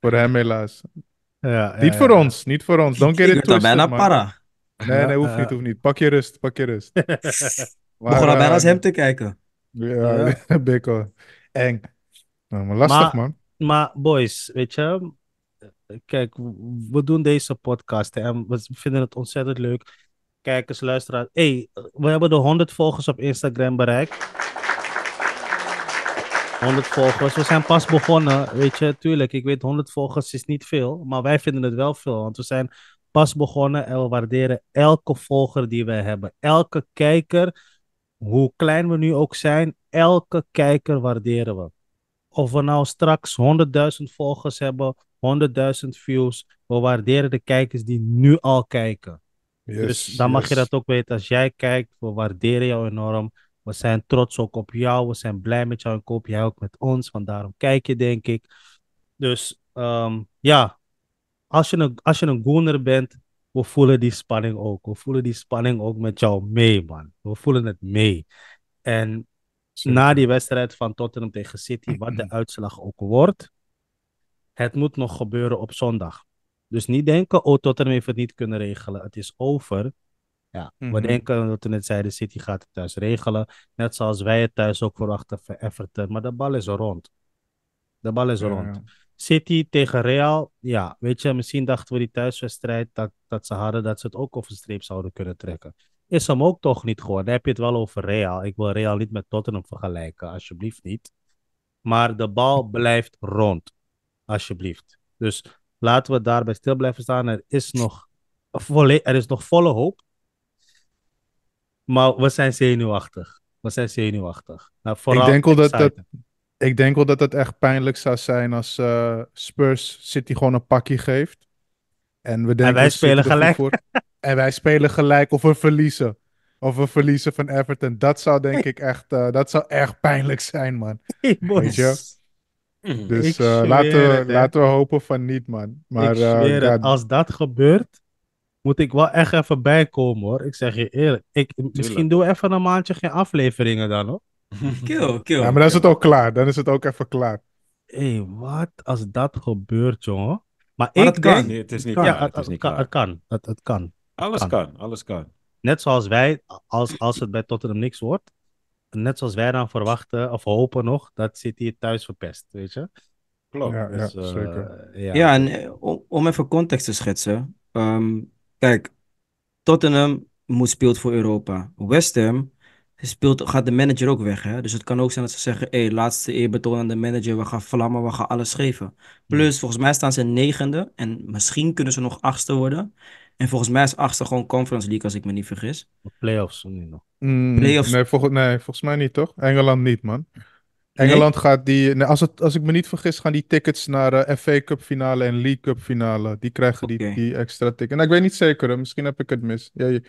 voor hem helaas. niet voor ons, niet voor ons. Don't get it twisted, bijna para. Nee, nee, hoeft niet, hoeft niet. Pak je rust, pak je rust. we gaan al bijna eh, als hem te kijken. Ja, ik Beko. Eng. Nou, maar lastig, man. Maar boys, weet je... Kijk, we doen deze podcast en we vinden het ontzettend leuk kijkers, luisteraars. hey, we hebben de 100 volgers op Instagram bereikt. 100 volgers. We zijn pas begonnen, weet je, tuurlijk. Ik weet 100 volgers is niet veel, maar wij vinden het wel veel. Want we zijn pas begonnen en we waarderen elke volger die we hebben. Elke kijker hoe klein we nu ook zijn, elke kijker waarderen we. Of we nou straks 100.000 volgers hebben, 100.000 views, we waarderen de kijkers die nu al kijken. dus dan mag je dat ook weten. Als jij kijkt, we waarderen jou enorm. We zijn trots ook op jou. We zijn blij met jou en koop jij ook met ons. Want daarom kijk je, denk ik. Dus ehm, ja, als je, een, als je een bent, we voelen die spanning ook. We voelen die spanning ook met jou mee, man. We voelen het mee. En na die wedstrijd van Tottenham tegen City, wat de uitslag ook wordt, het moet nog gebeuren op zondag. Dus niet denken, oh, Tottenham heeft het niet kunnen regelen. Het is over. Ja, we mhm. denken dat we net zeiden, City gaat het thuis regelen. Net zoals wij het thuis ook verwachten van Everton. Maar de bal is rond. De bal is rond. City tegen Real, ja, weet je, misschien dachten we die thuiswedstrijd dat, dat ze hadden dat ze het ook over streep zouden kunnen trekken. Is hem ook toch niet geworden. heb je het wel over Real. Ik wil Real niet met Tottenham vergelijken, alsjeblieft niet. Maar de bal blijft rond, alsjeblieft. Dus laten we daarbij stil blijven staan. Er is nog, volle, er is nog volle hoop. Maar we zijn zenuwachtig. We zijn zenuwachtig. Nou, vooral ik denk wel dat, dat, ik denk wel dat het echt pijnlijk zou zijn als eh, Spurs City gewoon een pakje geeft. En, we denken, en wij spelen gelijk. en wij spelen gelijk of we verliezen. Of we verliezen van Everton. Dat zou denk ik echt, eh, dat zou erg pijnlijk zijn, man. Weet je? Hmm. Dus eh, laten, we, laten we hopen van niet, man. Maar, Als dat gebeurt, moet ik wel echt even bijkomen, hoor. Ik zeg je eerlijk. Ik, misschien doen we even een maandje geen afleveringen dan, hoor. Kill, kill. Ja, maar dan is het ook klaar. Dan is het ook even klaar. Hé, hey, wat als dat gebeurt, jongen? Maar, ik het kan. het is niet Ja, het, is niet kan. Het, het kan. Alles kan. Alles kan. Net zoals wij, als, als het bij Tottenham niks wordt, net zoals wij dan verwachten of hopen nog, dat zit hier thuis verpest, weet je? Klopt. Ja, dus, ja, zeker. Eh, ja. en eh, om, even context te schetsen. Ehm, kijk, Tottenham moet speelt voor Europa. West Ham speelt, gaat de manager ook weg. Hè? Dus het kan ook zijn dat ze zeggen: hé, hey, laatste eerbetoon aan de manager, we gaan vlammen, we gaan alles geven. Plus, volgens mij staan ze negende en misschien kunnen ze nog achtste worden. En volgens mij is achtste gewoon Conference League, als ik me niet vergis. Playoffs niet nog. Mm, playoffs. Nee, volgens mij niet, toch? Engeland niet, man. Engeland gaat die, nee, als, het, als ik me niet vergis, gaan die tickets naar eh uh, FA Cup finale en League Cup finale. Die krijgen die, die extra ticket. En ik weet niet zeker, misschien heb ik het mis. Ja, je...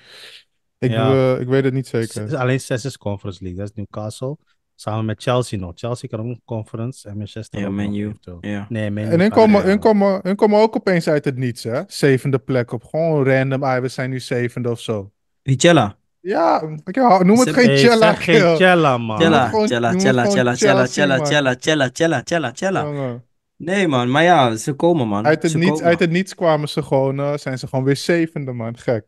Ik, eh, ik weet het niet zeker. S alleen zes is Conference League. Dat is Newcastle. Samen met Chelsea nog. Chelsea kan ook een conference. En Manchester ja, menu. Ja. Nee, Man En hun komen, hun, komen, hun komen ook opeens uit het niets, hè? Zevende plek op. Gewoon random. Ah, we zijn nu zevende of zo. Cella. Ja, noem het geen Cella. Geen Cella, man. Cella, Cella, Cella, Cella, Cella, Cella, Cella, Cella, Cella, Cella. Nee, man. Maar ja, ze komen, man. Uit het, niets, uit het niets kwamen ze gewoon, eh, zijn ze gewoon weer zevende, man. Gek.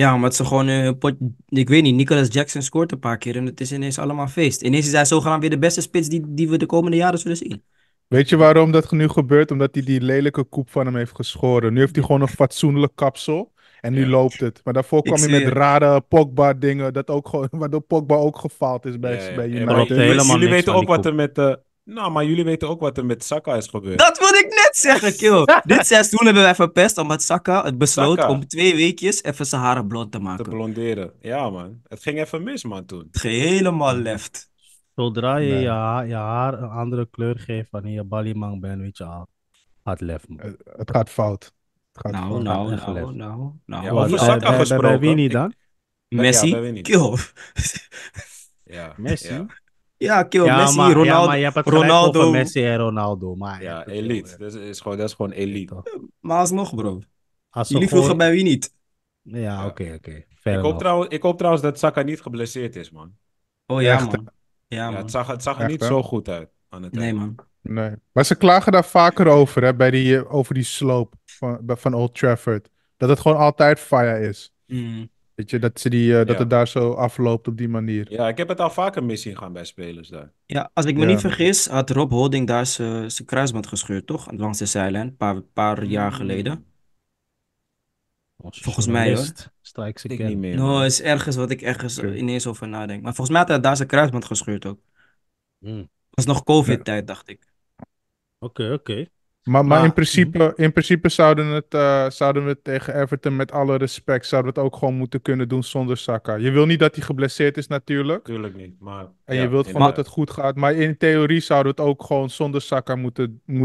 Ja, omdat ze gewoon een eh, pot. Ik weet niet, Nicolas Jackson scoort een paar keer en het is ineens allemaal feest. Ineens is hij zogenaamd weer de beste spits die, die we de komende jaren zullen zien. Weet je waarom dat nu gebeurt? Omdat hij die lelijke koep van hem heeft geschoren. Nu heeft hij gewoon een fatsoenlijk kapsel. En nu loopt het. Maar daarvoor kwam hij met het. rare Pogba-dingen. Dat ook gewoon, waardoor Pogba ook gefaald is bij, bij United. jullie weten ook wat er met... Uh, nou, maar jullie weten ook wat er met Saka is gebeurd. Dat wil ik niet zeg ik, toen Dit seizoen hebben wij verpest omdat Saka het besloot om twee weekjes even zijn haren blond te maken. Te blonderen. Ja, man. Het ging even mis, man, toen. Het ging helemaal left. Zodra je nee. je, haar, een andere kleur geeft wanneer je balimang bent, weet je al. Gaat left, man. Het, gaat fout. Het gaat nou, fout. nou, nou, nou, nou, nou. Ja, over Saka gesproken. wie niet dan? Messi? Ja, Kill. ja. Messi? Ja, kill Messi, Ronaldo. Ronaldo. Messi en Ronaldo. Maar ja, elite. Dat is, gewoon, dat is gewoon elite. Maar alsnog, bro. Alsof Jullie vroegen bij wie niet. Ja, oké, oké. ik, hoop ik hoop trouwens dat Saka niet geblesseerd is, man. Oh ja, man. Ja, het zag, het zag er niet zo goed uit. Aan het nee, man. Nee. Maar ze klagen daar vaker over, hè, bij die, eh, over die sloop van, van Old Trafford. Dat het gewoon altijd fire is. Mm dat, ze die, eh, dat het daar zo afloopt op die manier. Ja, ik heb het al vaker mis zien gaan bij spelers daar. Ja, als ik me niet vergis, had Rob Holding daar zijn kruisband gescheurd, toch? Langs de zijlijn, een paar, paar jaar hmm. geleden. Volgens mij hoor. Sta ik niet meer. No, is ergens wat ik ergens ineens over nadenk. Maar volgens mij had hij daar zijn kruisband gescheurd ook. Mm. was nog COVID-tijd, dacht ik. Oké, oké. Maar, in, principe, in principe zouden, het, eh, zouden we tegen Everton met alle respect zouden we het ook gewoon moeten kunnen doen zonder Saka. Je wil niet dat hij geblesseerd is natuurlijk. Tuurlijk niet, maar... En je wilt gewoon dat het goed gaat. Maar in theorie zouden we het ook gewoon zonder Saka moeten, eh,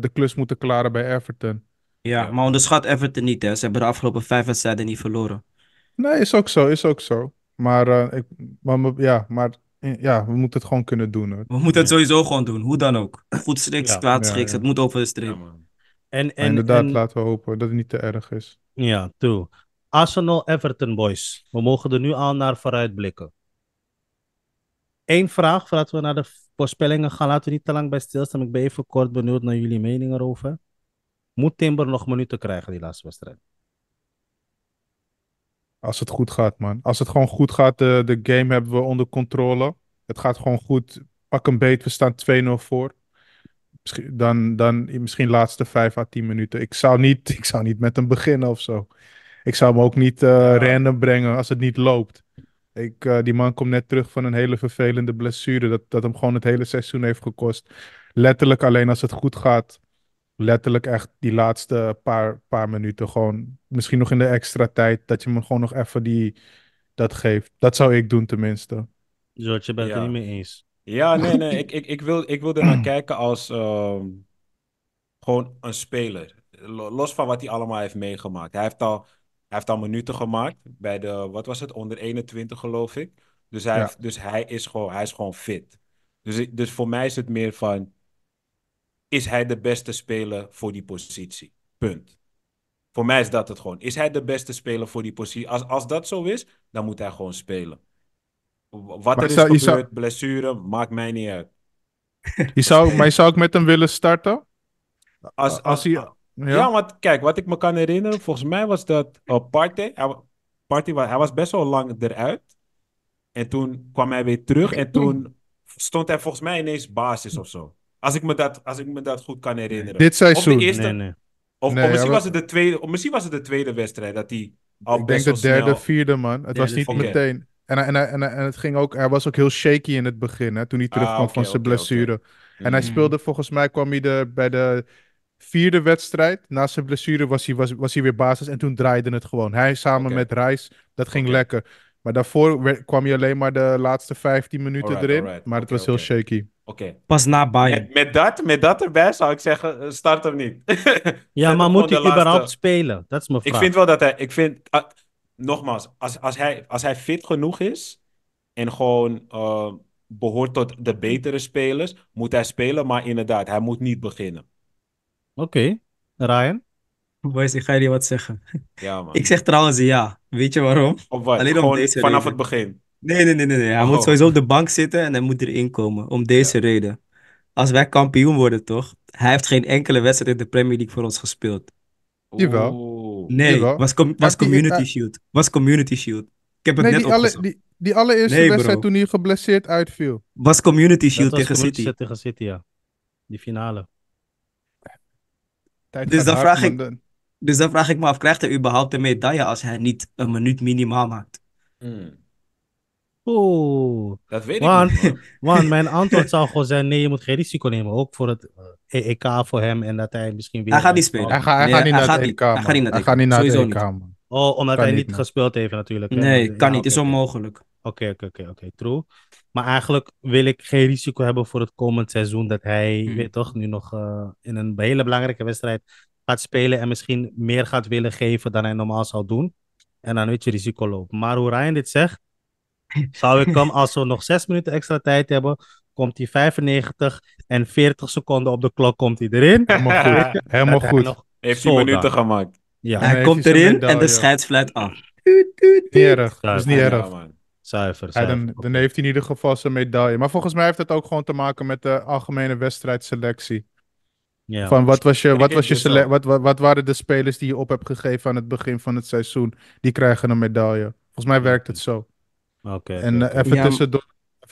de klus moeten klaren bij Everton. Ja, maar onderschat Everton niet hè. Ze hebben de afgelopen vijf wedstrijden niet verloren. Nee, is ook zo, is ook zo. Maar, eh, ik, maar, ja, maar ja, we moeten het gewoon kunnen doen. We moeten het sowieso gewoon doen, hoe dan ook. Goed striks, kwaad het moet over de streep. en, en, inderdaad, laten we hopen dat het niet te erg is. Ja, toe Arsenal-Everton, boys. We mogen er nu al naar vooruit blikken. Eén vraag voordat we naar de voorspellingen gaan. Laten we niet te lang bij stilstaan. Ik ben even kort benieuwd naar jullie mening erover. Moet Timber nog minuten krijgen die laatste wedstrijd? Als het goed gaat, man. Als het gewoon goed gaat, de, eh, de game hebben we onder controle. Het gaat gewoon goed. Pak een beet, we staan 2-0 voor. Misschien, dan, dan misschien laatste 5 à 10 minuten. Ik zou, niet, ik zou niet met hem beginnen of zo. Ik zou hem ook niet eh, random brengen als het niet loopt. Ik, eh, die man komt net terug van een hele vervelende blessure. Dat, dat hem gewoon het hele seizoen heeft gekost. Letterlijk alleen als het goed gaat letterlijk echt die laatste paar, paar minuten gewoon, misschien nog in de extra tijd, dat je me gewoon nog even die, dat geeft. Dat zou ik doen tenminste. George, je bent het er niet mee eens. Ja, nee, nee. ik, ik, ik, wil, ik wil naar kijken als ehm, gewoon een speler. Los van wat hij allemaal heeft meegemaakt. Hij heeft al, hij heeft al minuten gemaakt bij de, wat was het, onder 21 geloof ik. Dus hij, heeft, dus hij, is, gewoon, hij is gewoon fit. Dus, dus voor mij is het meer van, is hij de beste speler voor die positie. Punt. Voor mij is dat het gewoon. Is hij de beste speler voor die positie? Als, als dat zo is, dan moet hij gewoon spelen. Wat er is gebeurd, blessure, maakt mij niet uit. zou, maar zou ik met hem willen starten? Als, als, hij... Ja. ja. want kijk, wat ik me kan herinneren, volgens mij was dat uh, Partey. hij was best wel lang eruit. En toen kwam hij weer terug en toen stond hij volgens mij ineens basis of zo. Als ik me dat, als ik me dat goed kan herinneren. Dit seizoen. Of de eerste, Of, misschien, was het de tweede, misschien was het de tweede wedstrijd dat hij al Ik denk de derde, vierde man. Het was niet meteen. En, en, en, en, het ging ook, hij was ook heel shaky in het begin, hè, toen hij ah, terugkwam van zijn blessure. En hij mm. speelde volgens mij, kwam hij de, bij de vierde wedstrijd. Na zijn blessure was hij, was, was hij weer basis en toen draaide het gewoon. Hij samen met Reis. dat ging lekker. Maar daarvoor kwam je alleen maar de laatste 15 minuten erin. Maar het was heel shaky. Okay. Pas na Bayern. Met, dat, met dat erbij zou ik zeggen, eh, start hem niet. ja, maar moet hij überhaupt spelen? Dat is mijn vraag. Ik vind wel dat hij... Ik vind, ah, nogmaals, als, als, hij, als hij fit genoeg is en gewoon eh, behoort tot de betere spelers, moet hij spelen. Maar inderdaad, hij moet niet beginnen. Oké, Ryan? Boys, ik ga jullie wat zeggen. Ja, man. Ik zeg trouwens ja. Weet je waarom? wat? Alleen om deze vanaf het begin. Nee, nee, nee, nee. Hij moet oh. sowieso op de bank zitten en hij moet erin komen. Om deze reden. Als wij kampioen worden, toch? Hij heeft geen enkele wedstrijd in de Premier League voor ons gespeeld. Jawel. wel. Nee, was, Community eh, Shield. Was Community Shield. Ik heb het net die, alle, die, die allereerste wedstrijd toen hij geblesseerd uitviel. Was Community Shield tegen City. tegen City, ja. Die finale. Dus dan vraag ik- Dus dan vraag ik me af, krijgt hij überhaupt een medaille als hij niet een minuut minimaal maakt? Hmm. Oeh. Dat weet man, ik niet. Man. mijn antwoord zou gewoon zijn: nee, je moet geen risico nemen. Ook voor het EK e voor hem en dat hij misschien weer. Hij gaat niet spelen. Hij, gaat niet niet naar het Hij gaat e e niet naar het EK. Oh, omdat hij niet, gespeeld heeft, natuurlijk. Nee, kan niet. is onmogelijk. Oké, oké, oké, oké. True. Maar eigenlijk wil ik geen risico hebben voor het komend seizoen. Dat hij, mhm. weet toch, nu nog eh, in een hele belangrijke wedstrijd gaat spelen. En misschien meer gaat willen geven dan hij normaal zou doen. En dan weet je risico loopt. Maar hoe Ryan dit zegt zou ik hem, als we nog zes minuten extra tijd hebben, komt hij 95 en 40 seconden op de klok komt hij erin. Helemaal goed. Helemaal goed. Heeft hij minuten gemaakt. Ja. Hij, komt erin en de scheids af. Niet erg. Dat is niet erg. man. Zuiver. dan, heeft hij in ieder geval zijn medaille. Maar volgens mij heeft het ook gewoon te maken met de algemene wedstrijdselectie. Ja. Van wat, was je, wat, was je sele- wat, wat, waren de spelers die je op hebt gegeven aan het begin van het seizoen? Die krijgen een medaille. Volgens mij werkt het zo. Oké. en eh, Even, ja, tussendoor,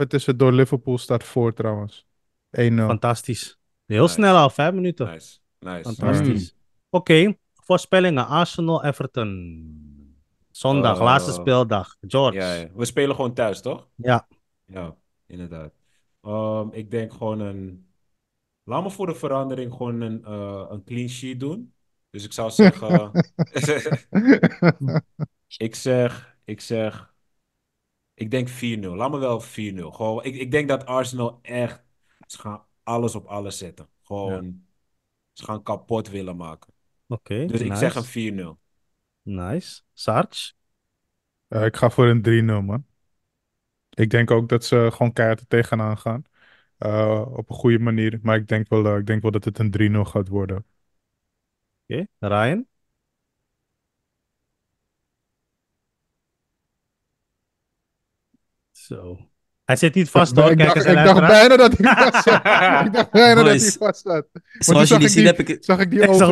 even Liverpool staat voor trouwens. 1-0. Fantastisch. Heel snel al, vijf minuten. Nice. nice. Fantastisch. Hmm. Oké, voorspellingen. Arsenal, Everton. Zondag, oh. laatste speeldag. George. We spelen gewoon thuis, toch? Ja. Ja, inderdaad. Ehm, ik denk gewoon een... Laat me voor de verandering gewoon een, eh, een clean sheet doen. Dus ik zou zeggen... ik zeg... Ik zeg ik denk 4-0. Laat me wel 4-0. Gewoon, ik, ik denk dat Arsenal echt. Ze gaan alles op alles zetten. Gewoon. Ze gaan kapot willen maken. Oké. dus ik zeg een 4-0. Nice. Sarge? Uh, ik ga voor een 3-0, man. Ik denk ook dat ze gewoon keihard tegenaan gaan. Uh, op een goede manier. Maar ik denk wel, uh, ik denk wel dat het een 3-0 gaat worden. Oké, Ryan? Zo. Hij zit niet vast hoor, ik, dacht, ik bijna dat hij vast zat. ik dacht bijna dat hij vast zat. Zoals jullie zien die, heb ik... Zag ik die ogen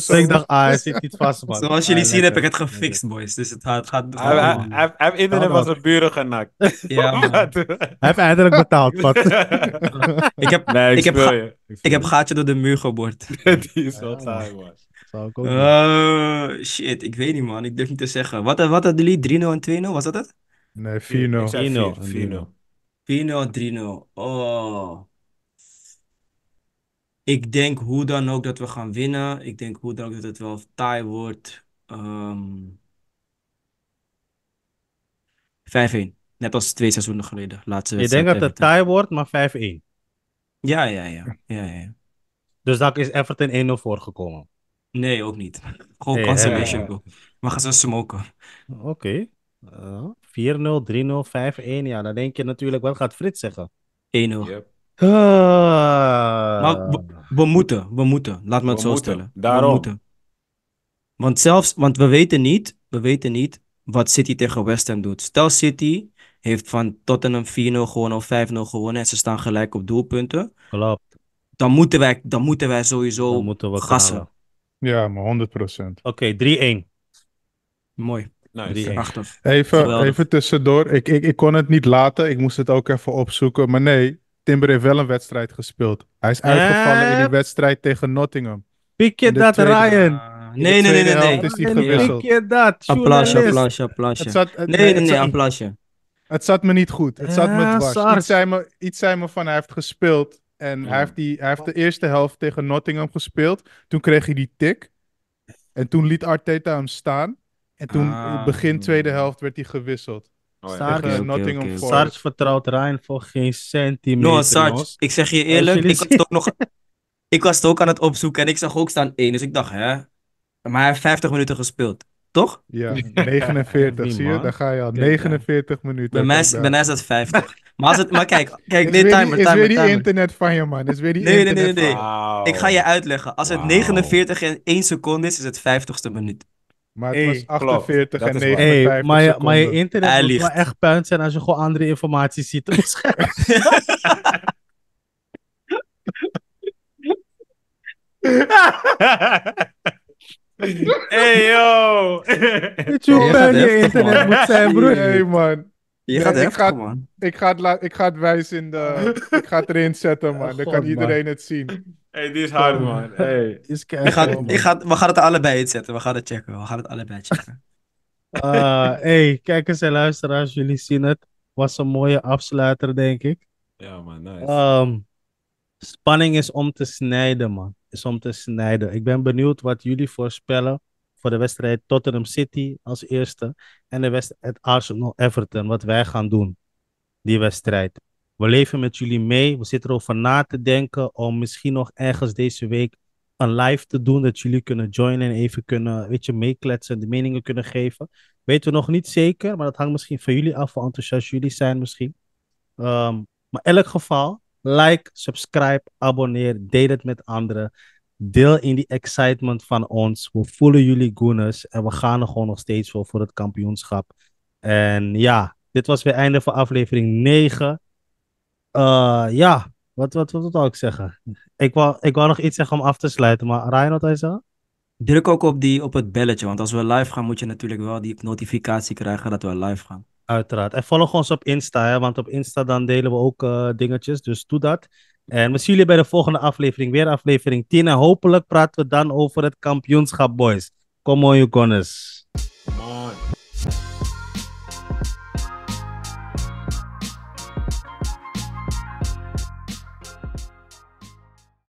zo. Ik dacht, ah, hij zit niet vast man. Zoals jullie ah, zien heb ik het gefixt boys. Dus het gaat... hij heeft internet van zijn buren genakt. ja Hij heeft eindelijk betaald man. ik heb, ik, heb ik, heb gaatje door de muur geboord. die is wel saai man. Eh, shit, ik weet niet man. Ik durf niet te zeggen. Wat, wat hadden jullie? 3-0 en 2-0? Was dat het? Nee, 4-0. 4-0. 4-0, 3-0. Oh. Ik denk hoe dan ook dat we gaan winnen. Ik denk hoe dan ook dat het wel taai wordt. Um... Ehm, 5-1. Net als twee seizoenen geleden. Laatste Je denkt dat het taai wordt, maar 5-1. Ja, ja, ja. ja, ja. Dus daar is Everton 1-0 voorgekomen. Nee, ook niet. Gewoon hey, cancellation. Hey, hey. We gaan ze smoken. Oké. Okay. Uh, eh, 4-0, 3-0, 5-1. Ja, dan denk je natuurlijk, wat gaat Frits zeggen? 1-0. Ah. we, moeten, we moeten. Laat me het zo stellen. Daarom. We moeten. Want zelfs, want we weten niet, we weten niet wat City tegen West Ham doet. Stel City heeft van Tottenham 4-0 gewonnen of 5-0 gewonnen en ze staan gelijk op doelpunten. Klopt. Dan moeten wij, dan moeten wij sowieso gassen. Gaan. Ja, maar 100%. Oké, 3-1. Mooi. Even, even tussendoor. Ik, ik, ik kon het niet laten. Ik moest het ook even opzoeken. Maar nee, Timber heeft wel een wedstrijd gespeeld. Hij is uitgevallen in die wedstrijd tegen Nottingham. Pik je dat, Ryan? nee, nee, nee, nee. Pik je dat? Applausje, applausje, applausje. nee, nee, nee, applausje. Het zat me niet goed. Het zat me ah, dwars. Iets zei me, iets zei me van hij heeft gespeeld. En hij, heeft die, hij heeft de eerste helft tegen Nottingham gespeeld. Toen kreeg hij die tik. En toen liet Arteta hem staan. En toen, ah, begin tweede helft, werd hij gewisseld. Oh Sarge, okay, okay, okay. Sarge vertrouwt Ryan voor geen centimeter. No, Sarge, ik zeg je eerlijk, ik was, ook nog, ik was het ook aan het opzoeken en ik zag ook staan 1. Dus ik dacht, hè? Maar hij heeft 50 minuten gespeeld, toch? Ja, 49, zie je? Daar ga je al. 49 minuten. Bij mij, is, dat 50. maar, als maar kijk, kijk nee, timer, timer, Is weer die internet van je, man. Is weer die nee, internet nee, nee, nee. Ik ga je uitleggen. Als het 49 in 1 seconde is, is het 50ste minuut. Maar het Ey, was 48 klopt. en 59 maar, je, maar je internet moet maar echt puin zijn als je gewoon andere informatie ziet op het scherm. hey yo! Weet je hoe puin je internet man. moet zijn, broer? Hey man. Je gaat nee, ik ga, man. Ik ga, het ik ga het wijs in de... ik ga het erin zetten, man. Oh, God, Dan kan iedereen man. het zien hey, die is hard, oh. man. Hey, is ik ga, ik ga, we gaan het allebei inzetten. We gaan het checken. We gaan het allebei checken. Uh, hey, kijkers en luisteraars, jullie zien het. Was een mooie afsluiter, denk ik. Ja, man, nice. Ehm, spanning is om te snijden, man. Is om te snijden. Ik ben benieuwd wat jullie voorspellen voor de wedstrijd Tottenham City als eerste. En de wedstrijd Arsenal-Everton, wat wij gaan doen. Die wedstrijd. We leven met jullie mee. We zitten erover na te denken om misschien nog ergens deze week een live te doen. Dat jullie kunnen joinen en even kunnen, weet je, meekletsen, de meningen kunnen geven. Weten we nog niet zeker, maar dat hangt misschien van jullie af, hoe enthousiast jullie zijn misschien. Ehm, maar in elk geval, like, subscribe, abonneer, deel het met anderen. Deel in die excitement van ons. We voelen jullie goeners en we gaan er gewoon nog steeds voor voor het kampioenschap. En ja, dit was weer einde van aflevering 9. Eh, ja, wat, wat, wil ik zeggen? Ik wou, ik wou nog iets zeggen om af te sluiten, maar Ryan, wat hij zo? Druk ook op, die, op het belletje, want als we live gaan, moet je natuurlijk wel die notificatie krijgen dat we live gaan. Uiteraard. En volg ons op Insta, hè, want op Insta dan delen we ook eh, dingetjes, dus doe dat. En we zien jullie bij de volgende aflevering, weer aflevering 10. En hopelijk praten we dan over het kampioenschap, boys. Kom on, you gunners.